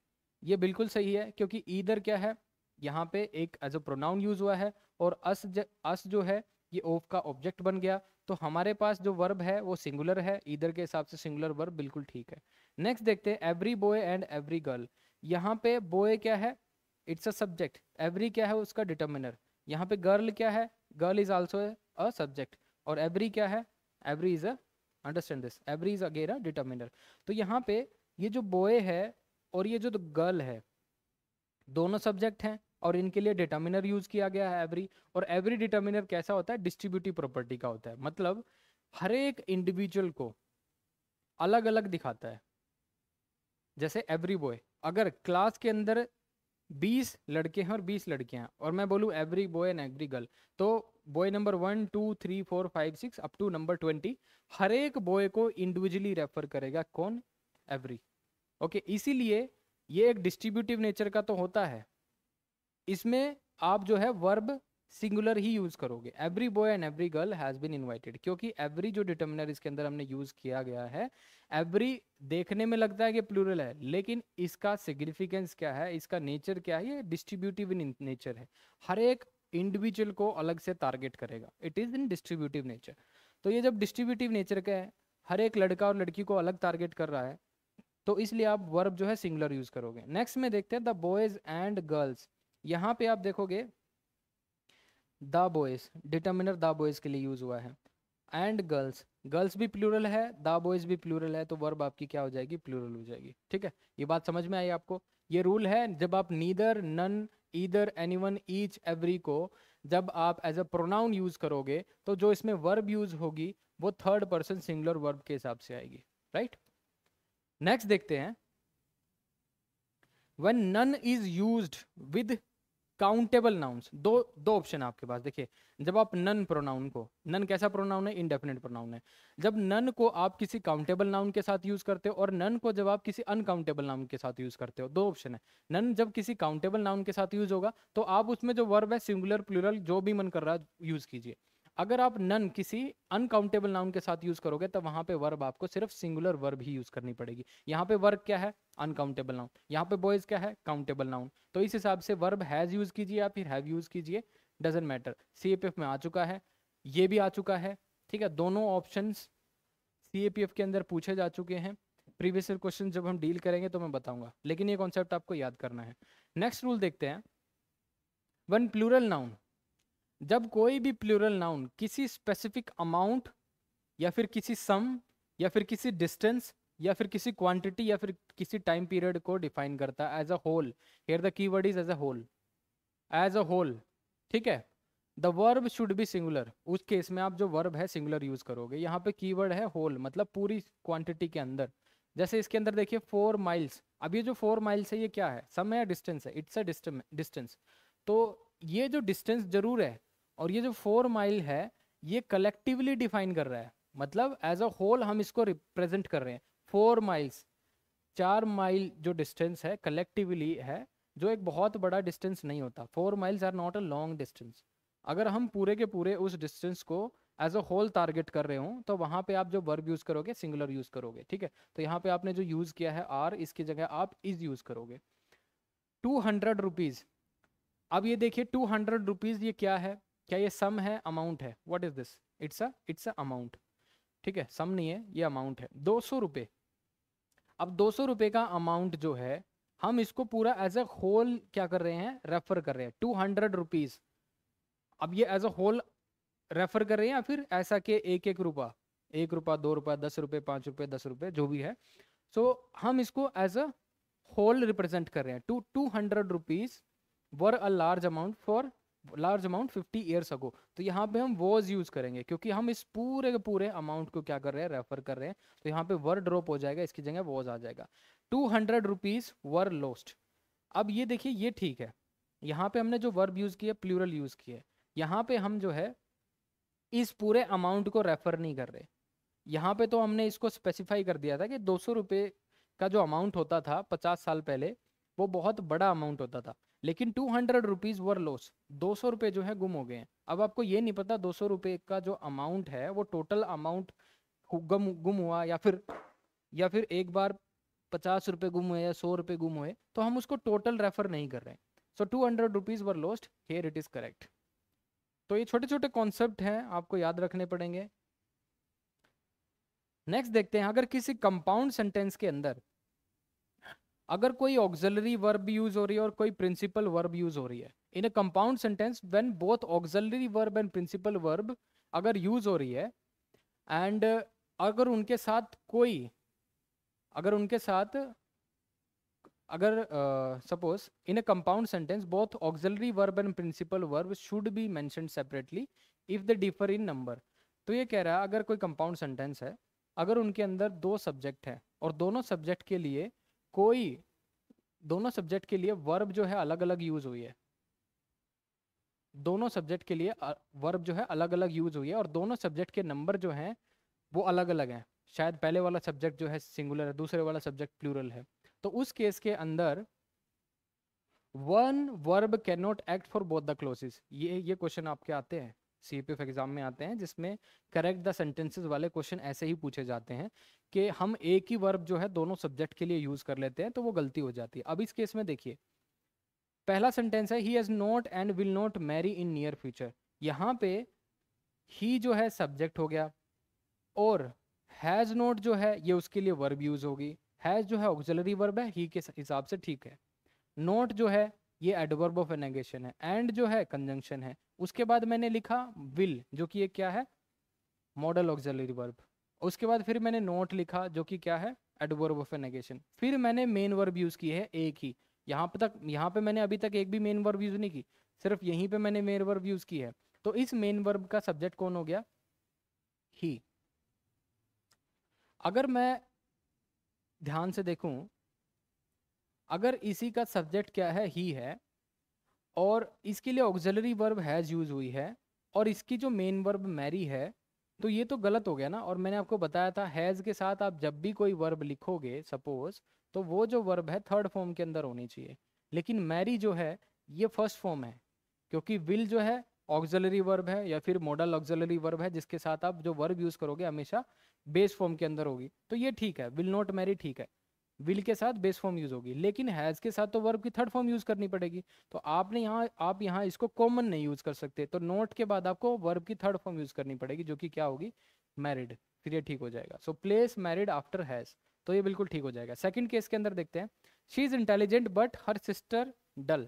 ये बिल्कुल सही है क्योंकि इधर क्या है यहाँ पे एक एज अ प्रोनाउन यूज हुआ है और अस ज, अस जो है ये ऑफ का ऑब्जेक्ट बन गया तो हमारे पास जो वर्ब है वो सिंगुलर है इधर के हिसाब से सिंगुलर वर्ब बिल्कुल ठीक है नेक्स्ट देखते हैं every boy and every girl यहाँ पे बॉय क्या है इट्स अ सब्जेक्ट एवरी क्या है उसका डिटर्मिनर यहाँ पे गर्ल क्या है girl is also a subject और एवरी क्या है every is a understand this every is again a determiner तो यहाँ पे ये जो बॉय है और ये जो गर्ल है दोनों सब्जेक्ट हैं और इनके लिए डिटर्मिनर यूज किया गया है एवरी और एवरी डिटर्मिनर कैसा होता है डिस्ट्रीब्यूटिव प्रॉपर्टी का होता है मतलब हर एक इंडिविजुअल को अलग अलग दिखाता है जैसे एवरी बॉय अगर क्लास के अंदर बीस लड़के हैं और बीस लड़कियां और मैं बोलूँ every boy and every girl तो boy number one two three four five six up to number twenty हर एक बॉय को इंडिविजुअली रेफर करेगा कौन एवरी ओके इसीलिए ये एक डिस्ट्रीब्यूटिव नेचर का तो होता है इसमें आप जो है वर्ब सिंगुलर ही यूज़ करोगे every boy and every girl has been invited क्योंकि एवरी जो डिटर्मिनर इसके अंदर हमने यूज़ किया गया है एवरी देखने में लगता है कि प्लूरल है लेकिन इसका सिग्निफिकेंस क्या है इसका नेचर क्या है ये डिस्ट्रीब्यूटिव इन नेचर है हर एक इंडिविजुअल को अलग से टारगेट करेगा it is in distributive nature तो ये जब डिस्ट्रीब्यूटिव नेचर का है हर एक लड़का और लड़की को अलग टारगेट कर रहा है तो इसलिए आप वर्ब जो है सिंगुलर यूज़ करोगे नेक्स्ट में देखते हैं द बॉयज़ एंड गर्ल्स यहाँ पे आप देखोगे the boys determiner the boys के लिए यूज़ हुआ है एंड गर्ल्स गर्ल्स भी प्लूरल है द बॉयज़ भी प्लूरल है तो वर्ब आपकी क्या हो जाएगी प्लूरल हो जाएगी ठीक है ये बात समझ में आई आपको ये रूल है जब आप neither none either any one each every को जब आप एज अ प्रोनाउन यूज़ करोगे तो जो इसमें वर्ब यूज़ होगी वो थर्ड पर्सन सिंगुलर वर्ब के हिसाब से आएगी राइट नेक्स्ट देखते हैं when none is use with countable nouns दो दो ऑप्शन आपके पास देखिए जब आप नन प्रोनाउन को नन कैसा प्रोनाउन है इनडेफिनेट प्रोनाउन है जब नन को आप किसी काउंटेबल नाउन के साथ यूज करते हो और नन को जब आप किसी अनकाउंटेबल नाउन के साथ यूज करते हो दो ऑप्शन है नन जब किसी काउंटेबल नाउन के साथ यूज होगा तो आप उसमें जो वर्ब है सिंगुलर प्लूरल जो भी मन कर रहा है यूज कीजिए अगर आप नन किसी अनकाउंटेबल नाउन के साथ यूज करोगे तो वहां पे वर्ब आपको सिर्फ सिंगुलर वर्ब ही यूज करनी पड़ेगी यहाँ पे वर्ब क्या है अनकाउंटेबल नाउन यहाँ पे बॉयज क्या है काउंटेबल नाउन तो इस हिसाब से वर्ब हैज यूज कीजिए या फिर हैव यूज कीजिए डजेंट मैटर सी में आ चुका है ये भी आ चुका है ठीक है दोनों ऑप्शन सी के अंदर पूछे जा चुके हैं प्रीवियस क्वेश्चन जब हम डील करेंगे तो मैं बताऊंगा लेकिन ये कॉन्सेप्ट आपको याद करना है नेक्स्ट रूल देखते हैं वन प्लूरल नाउन जब कोई भी प्लूरल नाउन किसी स्पेसिफिक अमाउंट या फिर किसी सम या फिर किसी डिस्टेंस या फिर किसी क्वांटिटी या फिर किसी टाइम पीरियड को डिफाइन करता है as a whole here the key word is as a whole as a whole ठीक है the verb should be singular उस केस में आप जो वर्ब है सिंगुलर यूज करोगे यहाँ पे वर्ड है होल मतलब पूरी क्वांटिटी के अंदर जैसे इसके अंदर देखिए फोर माइल्स अब ये जो फोर माइल्स है ये क्या है समय डिस्टेंस है इट्स अ डिस्टेंस तो ये जो डिस्टेंस जरूर है और ये जो फोर माइल है ये कलेक्टिवली डिफाइन कर रहा है मतलब एज अ होल हम इसको रिप्रेजेंट कर रहे हैं फोर माइल्स चार माइल जो डिस्टेंस है कलेक्टिवली है जो एक बहुत बड़ा डिस्टेंस नहीं होता four miles are not a long distance अगर हम पूरे के पूरे उस डिस्टेंस को एज अ होल टारगेट कर रहे हो तो वहाँ पे आप जो वर्ब यूज़ करोगे सिंगुलर यूज़ करोगे ठीक है तो यहाँ पे आपने जो यूज़ किया है आर इसकी जगह आप इज यूज़ करोगे टू हंड्रेड रुपीज़ अब ये देखिए टू हंड्रेड रुपीज़ ये क्या है क्या ये सम है अमाउंट है what is this it's a it's a amount ठीक है सम नहीं है ये अमाउंट है दो सौ रुपये अब दो सौ रुपये का अमाउंट जो है हम इसको पूरा एज अ होल क्या कर रहे हैं रेफर कर रहे हैं टू हंड्रेड रुपीज़ अब ये एज अ होल रेफर कर रहे हैं या फिर ऐसा कि एक एक रुपया एक रुपया दो रुपया दस रुपये पाँच रुपये दस रुपये जो भी है सो so, हम इसको एज अ होल रिप्रेजेंट कर रहे हैं two two hundred rupees were a large amount for large amount fifty years ago तो यहाँ पे हम वॉज यूज करेंगे क्योंकि हम इस पूरे के पूरे अमाउंट को क्या कर रहे हैं रेफर कर रहे हैं तो यहाँ पे वर ड्रॉप हो जाएगा इसकी जगह वॉज आ जाएगा two hundred rupees were lost अब ये देखिए ये ठीक है यहाँ पे हमने जो वर्ब यूज किया प्लूरल यूज किए यहाँ पे हम जो है इस पूरे अमाउंट को रेफर नहीं कर रहे यहाँ पे तो हमने इसको स्पेसिफाई कर दिया था कि दो सौ रुपये का जो अमाउंट होता था पचास साल पहले वो बहुत बड़ा अमाउंट होता था लेकिन two hundred rupees were loss दो सौ रुपए जो है गुम हो गए अब आपको ये नहीं पता दो सौ रुपए का जो अमाउंट है वो टोटल अमाउंट गुम गुम हुआ या फिर या फिर एक बार पचास रुपए गुम हुए या सौ रुपए गुम हुए तो हम उसको टोटल रेफर नहीं कर रहे so two hundred rupees were lost here it is correct तो ये छोटे छोटे कॉन्सेप्ट हैं आपको याद रखने पड़ेंगे नेक्स्ट देखते हैं अगर किसी कंपाउंड सेंटेंस के अंदर अगर कोई ऑक्सिलरी वर्ब यूज हो रही है और कोई प्रिंसिपल वर्ब यूज हो रही है in a compound sentence when both auxiliary verb and principal verb अगर यूज हो रही है एंड अगर उनके साथ कोई अगर उनके साथ अगर suppose in a compound sentence both auxiliary verb and principal verb should be mention separately if they differ in number तो ये कह रहा है अगर कोई कंपाउंड सेंटेंस है अगर उनके अंदर दो सब्जेक्ट है और दोनों सब्जेक्ट के लिए कोई दोनों सब्जेक्ट के लिए वर्ब जो है अलग अलग यूज हुई है दोनों सब्जेक्ट के लिए वर्ब जो है अलग अलग यूज हुई है और दोनों सब्जेक्ट के नंबर जो हैं वो अलग अलग हैं शायद पहले वाला सब्जेक्ट जो है सिंगुलर है दूसरे वाला सब्जेक्ट प्लूरल है तो उस केस के अंदर one verb can not act for both the clauses ये ये क्वेश्चन आपके आते हैं सी एग्ज़ाम में आते हैं जिसमें करेक्ट द सेंटेंसेज वाले क्वेश्चन ऐसे ही पूछे जाते हैं कि हम एक ही वर्ब जो है दोनों सब्जेक्ट के लिए यूज़ कर लेते हैं तो वो गलती हो जाती है अब इस केस में देखिए पहला सेंटेंस है he has not and will not marry in near future यहाँ पे ही जो है सब्जेक्ट हो गया और हैज़ नॉट जो है ये उसके लिए वर्ब यूज़ होगी हैज़ जो है ऑक्जलरी वर्ब है ही के हिसाब से ठीक है नॉट जो है ये एडवर्ब ऑफ एनेगेशन है एंड जो है कंजंक्शन है उसके बाद मैंने लिखा विल जो कि ये क्या है मॉडल ऑक्जलरी वर्ब उसके बाद फिर मैंने नोट लिखा जो कि क्या है एडवर्ब ऑफ ए नेगेशन फिर मैंने मेन वर्ब यूज़ की है एक ही यहाँ पर तक यहाँ पे मैंने अभी तक एक भी मेन वर्ब यूज़ नहीं की सिर्फ यहीं पे मैंने मेन वर्ब यूज़ की है तो इस मेन वर्ब का सब्जेक्ट कौन हो गया ही अगर मैं ध्यान से देखूं अगर इसी का सब्जेक्ट क्या है ही है और इसके लिए ऑक्जलरी वर्ब हैज़ यूज़ हुई है और इसकी जो मेन वर्ब मैरी है तो ये तो गलत हो गया ना और मैंने आपको बताया था हैज़ के साथ आप जब भी कोई वर्ब लिखोगे सपोज तो वो जो वर्ब है थर्ड फॉर्म के अंदर होनी चाहिए लेकिन मैरी जो है ये फर्स्ट फॉर्म है क्योंकि विल जो है ऑक्जलरी वर्ब है या फिर मॉडल ऑक्जलरी वर्ब है जिसके साथ आप जो वर्ब यूज़ करोगे हमेशा बेस फॉर्म के अंदर होगी तो ये ठीक है विल नॉट मैरी ठीक है विल के साथ बेस फॉर्म यूज़ होगी लेकिन हैज़ के साथ तो वर्ब की थर्ड फॉर्म यूज़ करनी पड़ेगी तो आपने यहाँ आप यहाँ इसको कॉमन नहीं यूज़ कर सकते तो नोट के बाद आपको वर्ब की थर्ड फॉर्म यूज़ करनी पड़ेगी जो कि क्या होगी मैरिड फिर ये ठीक हो जाएगा so place married after has तो ये बिल्कुल ठीक हो जाएगा सेकेंड केस के अंदर देखते हैं she is intelligent but her sister dull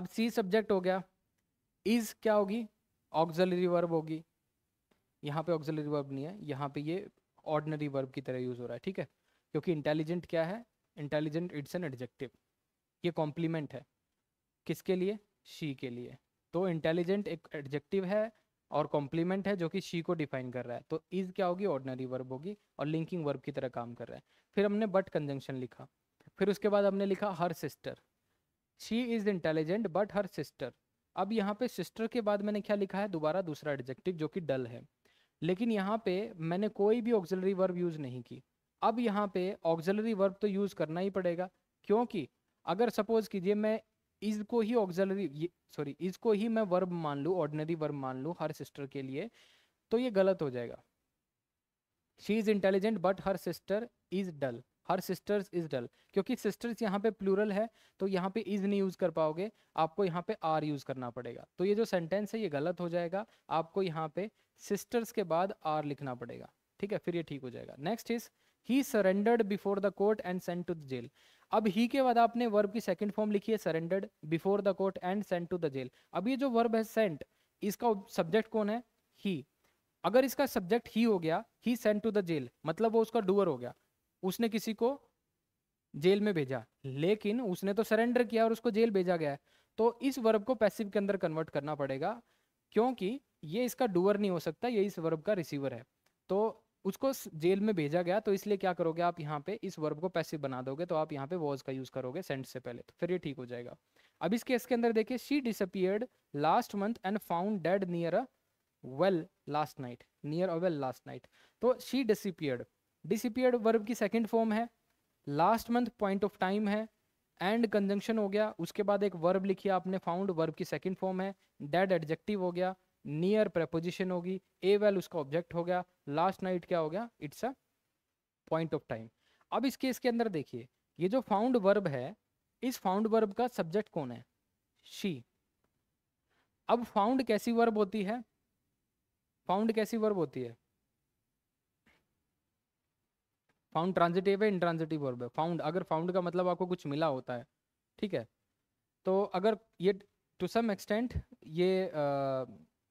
अब सी सब्जेक्ट हो गया इज़ क्या होगी ऑक्जलरी वर्ब होगी यहाँ पे ऑक्जलरी वर्ब नहीं है यहाँ पे ये ऑर्डनरी वर्ब की तरह यूज़ हो रहा है ठीक है क्योंकि इंटेलिजेंट क्या है इंटेलिजेंट इट्स एन एडजेक्टिव ये कॉम्प्लीमेंट है किसके लिए शी के लिए तो इंटेलिजेंट एक एडजेक्टिव है और कॉम्प्लीमेंट है जो कि शी को डिफाइन कर रहा है तो इज़ क्या होगी ऑर्डनरी वर्ब होगी और लिंकिंग वर्ब की तरह काम कर रहा है फिर हमने बट कंजंक्शन लिखा फिर उसके बाद हमने लिखा her sister she is intelligent but her sister अब यहाँ पे सिस्टर के बाद मैंने क्या लिखा है दोबारा दूसरा एडजेक्टिव जो कि डल है लेकिन यहाँ पे मैंने कोई भी ऑक्सिलरी वर्ब यूज़ नहीं की अब यहाँ पे ऑक्जलरी वर्ब तो यूज़ करना ही पड़ेगा क्योंकि अगर सपोज़ कीजिए मैं इसको ही ऑक्जलरी सॉरी इज को ही मैं वर्ब मान लू ऑर्डनरी वर्ब मान लू हर सिस्टर के लिए तो ये गलत हो जाएगा she is intelligent but her sister is dull her sisters is dull क्योंकि सिस्टर्स यहाँ पे प्लूरल है तो यहाँ पे इज़ नहीं यूज़ कर पाओगे आपको यहाँ पे आर यूज़ करना पड़ेगा तो ये जो सेंटेंस है ये गलत हो जाएगा आपको यहाँ पे सिस्टर्स के बाद आर लिखना पड़ेगा ठीक है फिर ये ठीक हो जाएगा next is he surrendered before the court and sent to the jail अब ही के बाद आपने वर्ब की सेकंड फॉर्म लिखी है surrendered before the court and sent to the jail अब ये जो वर्ब है सेंट इसका सब्जेक्ट कौन है ही अगर इसका सब्जेक्ट ही हो गया he sent to the jail मतलब वो उसका डूअर हो गया उसने किसी को जेल में भेजा लेकिन उसने तो सरेंडर किया और उसको जेल भेजा गया तो इस वर्ब को पैसिव के अंदर कन्वर्ट करना पड़ेगा क्योंकि ये इसका डूअर नहीं हो सकता ये इस वर्ब का रिसीवर है तो उसको जेल में भेजा गया तो इसलिए क्या करोगे आप यहाँ पे इस वर्ब को पैसिव बना दोगे तो आप यहाँ पे वॉज का यूज करोगे सेंट से पहले तो फिर ये ठीक हो जाएगा अब इस केस के अंदर देखिए she disappeared last month and found dead near a well last night near a well last night तो शी डिसअपियर्ड डिसअपियर्ड वर्ब की सेकेंड फॉर्म है last month point of time है एंड कंजंक्शन हो गया उसके बाद एक वर्ब लिखी आपने फाउंड वर्ब की सेकेंड फॉर्म है डेड एडजेक्टिव हो गया नियर प्रपोजिशन होगी ए वेल उसका ऑब्जेक्ट हो गया लास्ट नाइट क्या हो गया it's a point of time अब इस केस के अंदर देखिए ये जो फाउंड वर्ब है इस फाउंड वर्ब का सब्जेक्ट कौन है शी अब फाउंड कैसी वर्ब होती है फाउंड कैसी वर्ब होती है फाउंड ट्रांजिटिव है इंट्रांजिटिव वर्ब है फाउंड अगर फाउंड का मतलब आपको कुछ मिला होता है ठीक है तो अगर ये टू सम एक्सटेंट ये आ,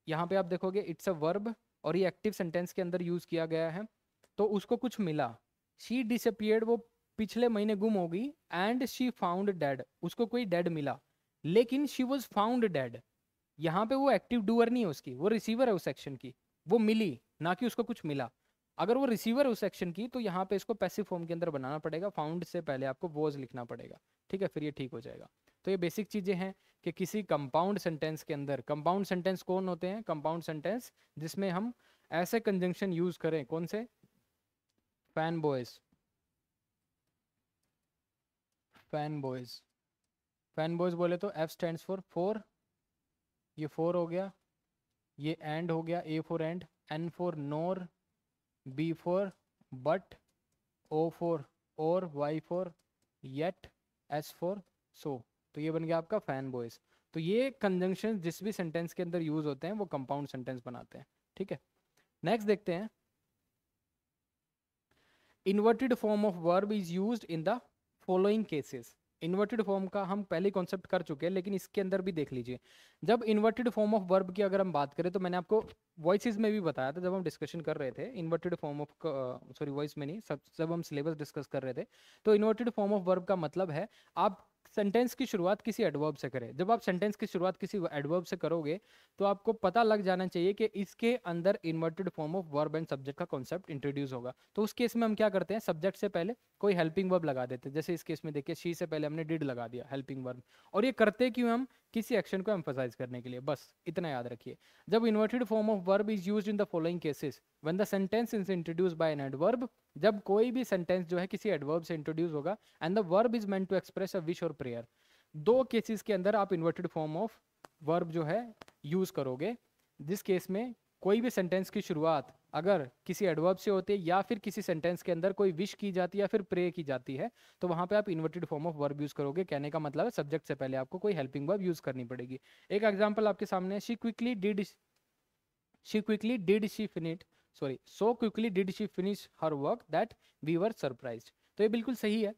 यहाँ पे आप देखोगे इट्स अ वर्ब और ये एक्टिव सेंटेंस के अंदर यूज़ किया गया है तो उसको कुछ मिला शी डिसअपियर्ड वो पिछले महीने गुम हो गई एंड शी फाउंड डेड उसको कोई डेड मिला लेकिन शी वॉज फाउंड डेड यहाँ पे वो एक्टिव डूअर नहीं है उसकी वो रिसीवर है उस एक्शन की वो मिली ना कि उसको कुछ मिला अगर वो रिसीवर है उस एक्शन की तो यहाँ पे इसको पैसिव फॉर्म के अंदर बनाना पड़ेगा फाउंड से पहले आपको वोज लिखना पड़ेगा ठीक है फिर ये ठीक हो जाएगा तो ये बेसिक चीज़ें हैं कि किसी कंपाउंड सेंटेंस के अंदर कंपाउंड सेंटेंस कौन होते हैं कंपाउंड सेंटेंस जिसमें हम ऐसे कंजंक्शन यूज करें कौन से fan boys fan boys fan boys बोले तो एफ स्टैंड फॉर फोर ये फोर हो गया ये एंड हो गया A for and N for nor B for but O for or Y for yet S for so so ये बन गया आपका फैन बॉयज तो ये कंजंक्शन जिस भी सेंटेंस के अंदर यूज होते हैं वो कंपाउंड सेंटेंस बनाते हैं ठीक है नेक्स्ट देखते हैं inverted form of verb is use in the following cases inverted form का हम पहले कॉन्सेप्ट कर चुके हैं लेकिन इसके अंदर भी देख लीजिए जब इन्वर्टेड फॉर्म ऑफ वर्ब की अगर हम बात करें तो मैंने आपको वॉइसेस में भी बताया था जब हम डिस्कशन कर रहे थे inverted form of sorry voice में नहीं सब जब हम सिलेबस डिस्कस कर रहे थे तो इन्वर्टेड फॉर्म ऑफ वर्ब का मतलब है आप सेंटेंस की शुरुआत किसी एडवर्ब से करें जब आप सेंटेंस की शुरुआत किसी एडवर्ब से करोगे तो आपको पता लग जाना चाहिए कि इसके अंदर inverted form of verb and subject का कॉन्सेप्ट इंट्रोड्यूस होगा तो उस केस में हम क्या करते हैं सब्जेक्ट से पहले कोई हेल्पिंग वर्ब लगा देते हैं जैसे इस केस में देखिए शी से पहले हमने डिड लगा दिया हेल्पिंग वर्ब और ये करते क्यों हम किसी एक्शन को एम्फोसाइज करने के लिए बस इतना याद रखिए जब inverted form of verb is use in the following cases one the sentence is introduce by an adverb जब कोई भी सेंटेंस जो है किसी एडवर्ब से इंट्रोड्यूस होगा and the verb is meant to express a wish or prayer दो cases के अंदर आप इन्वर्टेड फॉर्म ऑफ वर्ब जो है यूज करोगे जिस केस में कोई भी सेंटेंस की शुरुआत अगर किसी एडवर्ब से होती है या फिर किसी सेंटेंस के अंदर कोई विश की जाती है या फिर प्रे की जाती है तो वहां पे आप inverted form of verb use करोगे कहने का मतलब है सब्जेक्ट से पहले आपको कोई हेल्पिंग वर्ब यूज करनी पड़ेगी एक एग्जाम्पल आपके सामने she quickly did she quickly did she finish sorry so quickly did she finish her work that we were surprise तो ये बिल्कुल सही है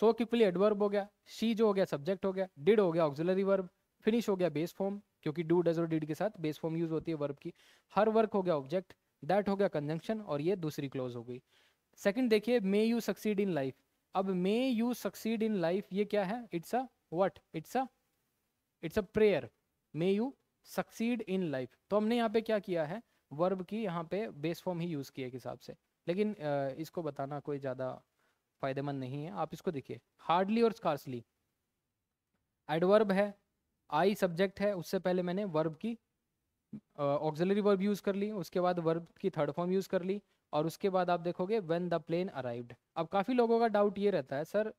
सो क्विकली एडवर्ब हो गया शी जो हो गया सब्जेक्ट हो गया डिड हो गया ऑक्सिलरी वर्ब फिनिश हो गया बेस फॉर्म क्योंकि डू डज और डीड के साथ बेस फॉर्म यूज होती है वर्ब की हर वर्क हो गया ऑब्जेक्ट दैट हो गया कंजंक्शन और ये दूसरी क्लोज हो गई सेकंड देखिए may you succeed in life अब may you succeed in life ये क्या है it's a what it's a it's a prayer may you succeed in life तो हमने यहाँ पे क्या किया है वर्ब की यहाँ पे बेस फॉर्म ही यूज़ किया एक हिसाब से लेकिन इसको बताना कोई ज़्यादा फायदेमंद नहीं है आप इसको देखिए हार्डली और स्कार्सली एडवर्ब है आई सब्जेक्ट है उससे पहले मैंने वर्ब की ऑक्सिलरी वर्ब यूज़ कर ली उसके बाद वर्ब की थर्ड फॉर्म यूज़ कर ली और उसके बाद आप देखोगे वेन द प्लेन अराइव्ड अब काफ़ी लोगों का डाउट ये रहता है सर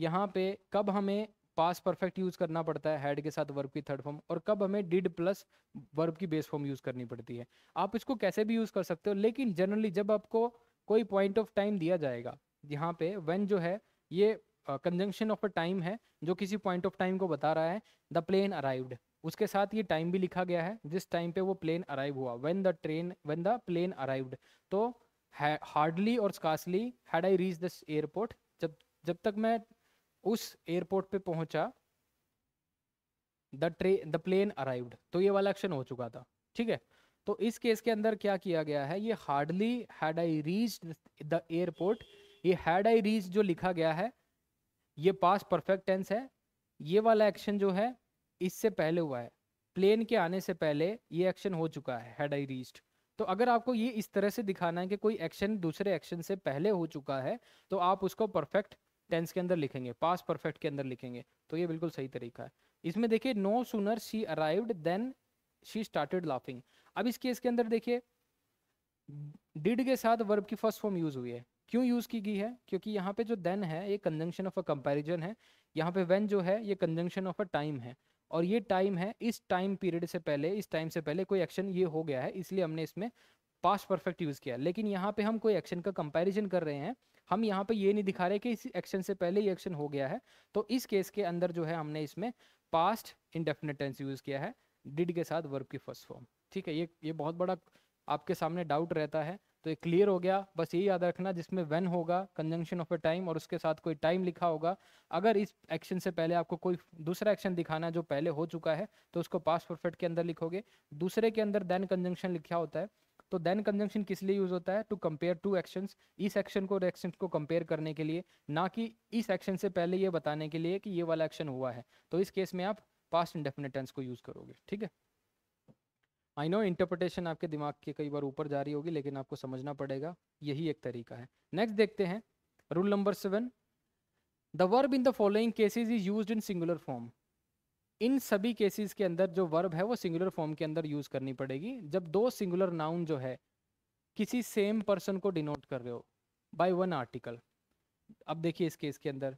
यहाँ पे कब हमें पास परफेक्ट यूज़ करना पड़ता है हेड के साथ वर्ब की थर्ड फॉर्म और कब हमें डिड प्लस वर्ब की बेस फॉर्म यूज़ करनी पड़ती है आप इसको कैसे भी यूज़ कर सकते हो लेकिन जनरली जब आपको कोई पॉइंट ऑफ टाइम दिया जाएगा यहाँ पे वेन जो है ये कंजंक्शन ऑफ अ टाइम है जो किसी पॉइंट ऑफ टाइम को बता रहा है द प्लेन अराइव्ड उसके साथ ये टाइम भी लिखा गया है जिस टाइम पे वो प्लेन अराइव हुआ when the train when the plane arrived तो hardly or scarcely had I reach this airport जब जब तक मैं उस एयरपोर्ट पे पहुंचा the train the plane arrived तो ये वाला एक्शन हो चुका था ठीक है तो इस केस के अंदर क्या किया गया है ये hardly had I reach the airport ये हैड आई रीच जो लिखा गया है ये पास परफेक्ट टेंस है ये वाला एक्शन जो है इससे पहले हुआ है प्लेन के आने से पहले ये एक्शन हो चुका है हैड आई रीच्ड तो अगर आपको ये इस तरह से दिखाना है कि कोई एक्शन दूसरे एक्शन से पहले हो चुका है तो आप उसको परफेक्ट टेंस के अंदर लिखेंगे पास परफेक्ट के अंदर लिखेंगे तो ये बिल्कुल सही तरीका है इसमें देखिए no sooner she arrived then she started laughing अब इस केस के अंदर देखिए डिड के साथ वर्ब की फर्स्ट फॉर्म यूज हुई है क्यों यूज़ की गई है क्योंकि यहाँ पे जो देन है ये कंजंक्शन ऑफ अ कंपैरिजन है यहाँ पे वेन जो है ये कंजंक्शन ऑफ अ टाइम है और ये टाइम है इस टाइम पीरियड से पहले इस टाइम से पहले कोई एक्शन ये हो गया है इसलिए हमने इसमें पास्ट परफेक्ट यूज़ किया लेकिन यहाँ पे हम कोई एक्शन का कंपैरिजन कर रहे हैं हम यहाँ पे ये नहीं दिखा रहे कि इस एक्शन से पहले ये एक्शन हो गया है तो इस केस के अंदर जो है हमने इसमें पास्ट इनडेफिनेट टेंस यूज़ किया है डिड के साथ वर्ब की फर्स्ट फॉर्म ठीक है ये ये बहुत बड़ा आपके सामने डाउट रहता है तो ये क्लियर हो गया बस यही याद रखना जिसमें वेन होगा कंजंक्शन ऑफ ए टाइम और उसके साथ कोई टाइम लिखा होगा अगर इस एक्शन से पहले आपको कोई दूसरा एक्शन दिखाना है जो पहले हो चुका है तो उसको पास परफेक्ट के अंदर लिखोगे दूसरे के अंदर देन कंजंक्शन लिखा होता है तो देन कंजंक्शन किस लिए यूज होता है टू कंपेयर टू एक्शन इस एक्शन को एक्शन को कंपेयर करने के लिए ना कि इस एक्शन से पहले ये बताने के लिए कि ये वाला एक्शन हुआ है तो इस केस में आप पास्ट इंडेफिनेट टेंस को यूज करोगे ठीक है आई नो इंटरप्रटेशन आपके दिमाग के कई बार ऊपर जा रही होगी लेकिन आपको समझना पड़ेगा यही एक तरीका है नेक्स्ट देखते हैं rule number seven the verb in the following cases is use in singular form इन सभी केसेस के अंदर जो वर्ब है वो सिंगुलर फॉर्म के अंदर यूज़ करनी पड़ेगी जब दो सिंगुलर नाउन जो है किसी सेम पर्सन को डिनोट कर रहे हो बाय वन आर्टिकल अब देखिए इस केस के अंदर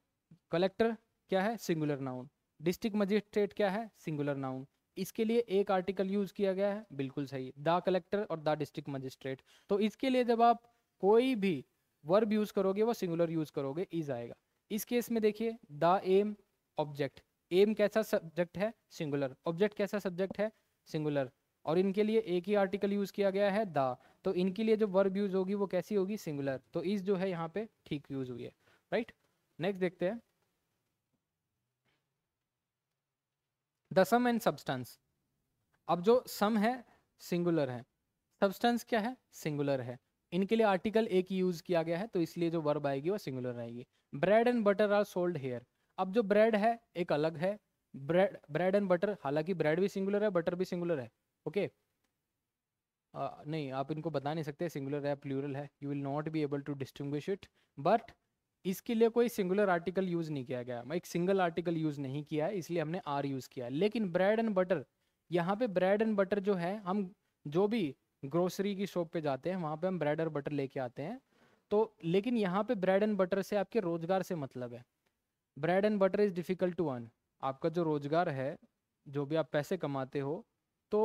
कलेक्टर क्या है सिंगुलर नाउन डिस्ट्रिक्ट मजिस्ट्रेट क्या है सिंगुलर नाउन इसके लिए एक आर्टिकल यूज किया गया है बिल्कुल सही द कलेक्टर और द डिस्ट्रिक्ट मजिस्ट्रेट तो इसके लिए जब आप कोई भी वर्ब यूज करोगे वो सिंगुलर यूज करोगे इज आएगा इस केस में देखिए द एम ऑब्जेक्ट एम कैसा सब्जेक्ट है सिंगुलर ऑब्जेक्ट कैसा सब्जेक्ट है सिंगुलर और इनके लिए एक ही आर्टिकल यूज किया गया है द तो इनके लिए जो वर्ब यूज होगी वो कैसी होगी सिंगुलर तो इस जो है यहाँ पे ठीक यूज हुई है राइट नेक्स्ट देखते हैं द सम एंड सब्सटेंस अब जो सम है सिंगुलर है सब्सटेंस क्या है सिंगुलर है इनके लिए आर्टिकल एक यूज किया गया है तो इसलिए जो वर्ब आएगी वो सिंगुलर आएगी bread and butter are sold here अब जो ब्रेड है एक अलग है ब्रेड ब्रेड एंड बटर हालांकि ब्रेड भी सिंगुलर है बटर भी सिंगुलर है ओके आ, नहीं आप इनको बता नहीं सकते सिंगुलर है प्लूरल है you will not be able to distinguish it but इसके लिए कोई सिंगुलर आर्टिकल यूज़ नहीं किया गया एक सिंगल आर्टिकल यूज़ नहीं किया है इसलिए हमने आर यूज़ किया लेकिन ब्रेड एंड बटर यहाँ पे ब्रेड एंड बटर जो है हम जो भी ग्रोसरी की शॉप पे जाते हैं वहाँ पे हम ब्रेड और बटर लेके आते हैं तो लेकिन यहाँ पे ब्रेड एंड बटर से आपके रोज़गार से मतलब है bread and butter is difficult to earn आपका जो रोज़गार है जो भी आप पैसे कमाते हो तो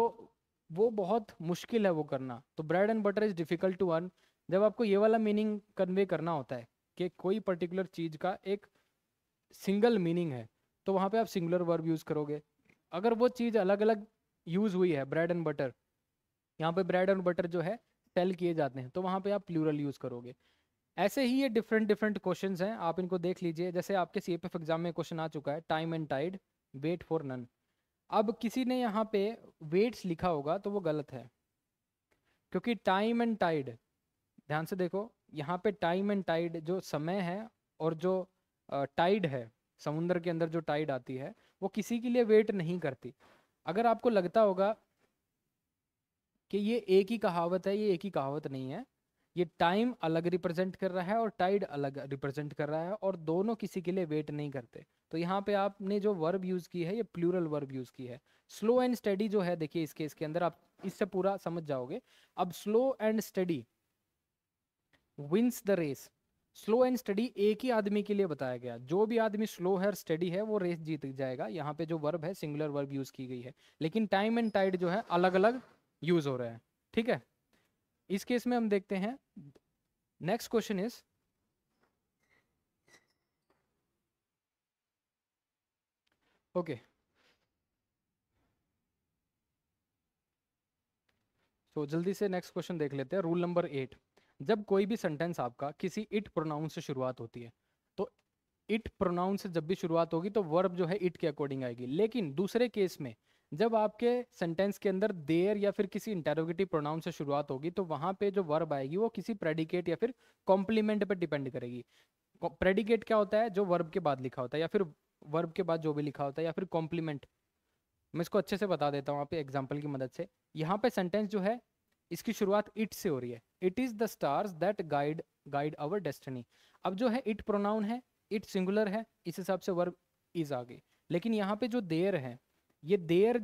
वो बहुत मुश्किल है वो करना तो bread and butter is difficult to earn जब आपको ये वाला मीनिंग कन्वे करना होता है कि कोई पर्टिकुलर चीज़ का एक सिंगल मीनिंग है तो वहां पे आप सिंगुलर वर्ब यूज़ करोगे अगर वो चीज़ अलग अलग यूज़ हुई है ब्रेड एंड बटर यहाँ पे ब्रेड एंड बटर जो है सेल किए जाते हैं तो वहां पे आप प्लूरल यूज़ करोगे ऐसे ही ये डिफरेंट डिफरेंट क्वेश्चन हैं आप इनको देख लीजिए जैसे आपके सी एग्ज़ाम में क्वेश्चन आ चुका है time and tide wait for none अब किसी ने यहाँ पे वेट्स लिखा होगा तो वो गलत है क्योंकि टाइम एंड टाइड ध्यान से देखो यहाँ पे टाइम एंड टाइड जो समय है और जो टाइड है समुद्र के अंदर जो टाइड आती है वो किसी के लिए वेट नहीं करती अगर आपको लगता होगा कि ये एक ही कहावत है ये एक ही कहावत नहीं है ये टाइम अलग रिप्रेजेंट कर रहा है और टाइड अलग रिप्रेजेंट कर रहा है और दोनों किसी के लिए वेट नहीं करते तो यहाँ पे आपने जो वर्ब यूज़ की है ये प्लूरल वर्ब यूज़ की है स्लो एंड स्टडी जो है देखिए इस केस के अंदर आप इससे पूरा समझ जाओगे अब slow and steady wins the race slow and steady एक ही आदमी के लिए बताया गया जो भी आदमी स्लो है और स्टडी है वो रेस जीत जाएगा यहाँ पे जो वर्ब है सिंगुलर वर्ब यूज की गई है लेकिन टाइम एंड टाइड जो है अलग अलग यूज हो रहे हैं ठीक है इस केस में हम देखते हैं next question is okay so जल्दी से नेक्स्ट क्वेश्चन देख लेते हैं रूल नंबर एट जब कोई भी सेंटेंस आपका किसी इट प्रोनाउन से शुरुआत होती है तो इट प्रोनाउन से जब भी शुरुआत होगी तो वर्ब जो है इट के अकॉर्डिंग आएगी लेकिन दूसरे केस में जब आपके सेंटेंस के अंदर देयर या फिर किसी इंटेरोगेटिव प्रोनाउन से शुरुआत होगी तो वहाँ पे जो वर्ब आएगी वो किसी प्रेडिकेट या फिर कॉम्प्लीमेंट पर डिपेंड करेगी प्रेडिकेट क्या होता है जो वर्ब के बाद लिखा होता है या फिर वर्ब के बाद जो भी लिखा होता है या फिर कॉम्प्लीमेंट मैं इसको अच्छे से बता देता हूँ आप एग्जाम्पल की मदद से यहाँ पे सेंटेंस जो है इसकी शुरुआत इट से हो रही है it is the stars that guide guide our destiny अब जो है इट प्रोनाउन है इट सिंगुलर है इस हिसाब से वर्ब इज आगे लेकिन यहाँ पे जो देर है ये देर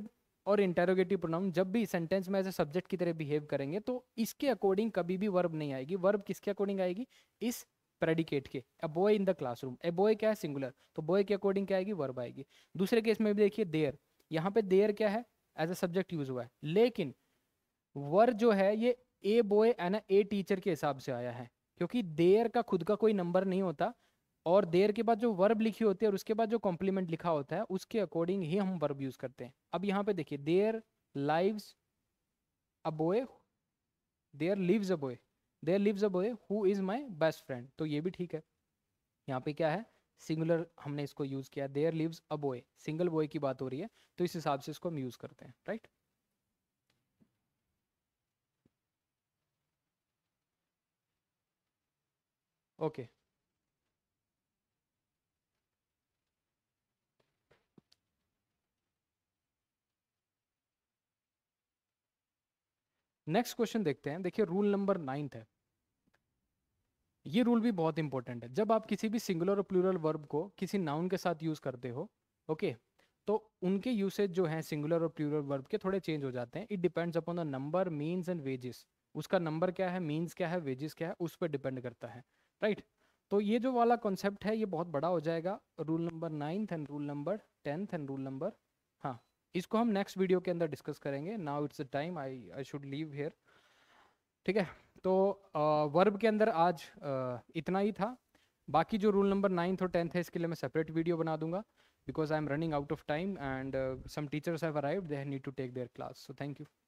और इंटेरोगेटिव प्रोनाउन जब भी सेंटेंस में एज ए सब्जेक्ट की तरह बिहेव करेंगे तो इसके अकॉर्डिंग कभी भी वर्ब नहीं आएगी वर्ब किसके अकॉर्डिंग आएगी इस प्रेडिकेट के a boy in the classroom a boy क्या है सिंगुलर तो बॉय के अकॉर्डिंग क्या आएगी वर्ब आएगी दूसरे केस में भी देखिए देर यहाँ पे देर क्या है एज अ सब्जेक्ट यूज हुआ है लेकिन वर जो है ये a boy and a teacher के हिसाब से आया है क्योंकि देयर का खुद का कोई नंबर नहीं होता और देर के बाद जो वर्ब लिखी होती है और उसके बाद जो कॉम्प्लीमेंट लिखा होता है उसके अकॉर्डिंग ही हम वर्ब यूज़ करते हैं अब यहाँ पे देखिए देयर लाइव्स अ बोए देयर लिव्स अ बोए there lives a boy who is my best friend तो ये भी ठीक है यहाँ पे क्या है सिंगुलर हमने इसको यूज़ किया देयर लिव्स अ बोए सिंगल बॉय की बात हो रही है तो इस हिसाब से इसको हम यूज़ करते हैं right right? Okay next question देखते हैं देखिए रूल नंबर नाइन्थ है ये रूल भी बहुत इंपॉर्टेंट है जब आप किसी भी सिंगुलर और प्लूरल वर्ब को किसी नाउन के साथ यूज करते हो ओके okay, तो उनके यूसेज जो है सिंगुलर और प्लूरल वर्ब के थोड़े चेंज हो जाते हैं it depends upon the number means and wages उसका नंबर क्या है मीन्स क्या है वेजेस क्या है उस पर डिपेंड करता है राइट right? तो ये जो वाला कॉन्सेप्ट है ये बहुत बड़ा हो जाएगा rule number ninth and rule number tenth and rule number हाँ इसको हम नेक्स्ट वीडियो के अंदर डिस्कस करेंगे now it's a time I I should leave here ठीक है तो वर्ब uh, के अंदर आज uh, इतना ही था बाकी जो रूल नंबर नाइन्थ और टेंथ है इसके लिए मैं सेपरेट वीडियो बना दूंगा because I am running out of time and some teachers have arrive they need to take their class so thank you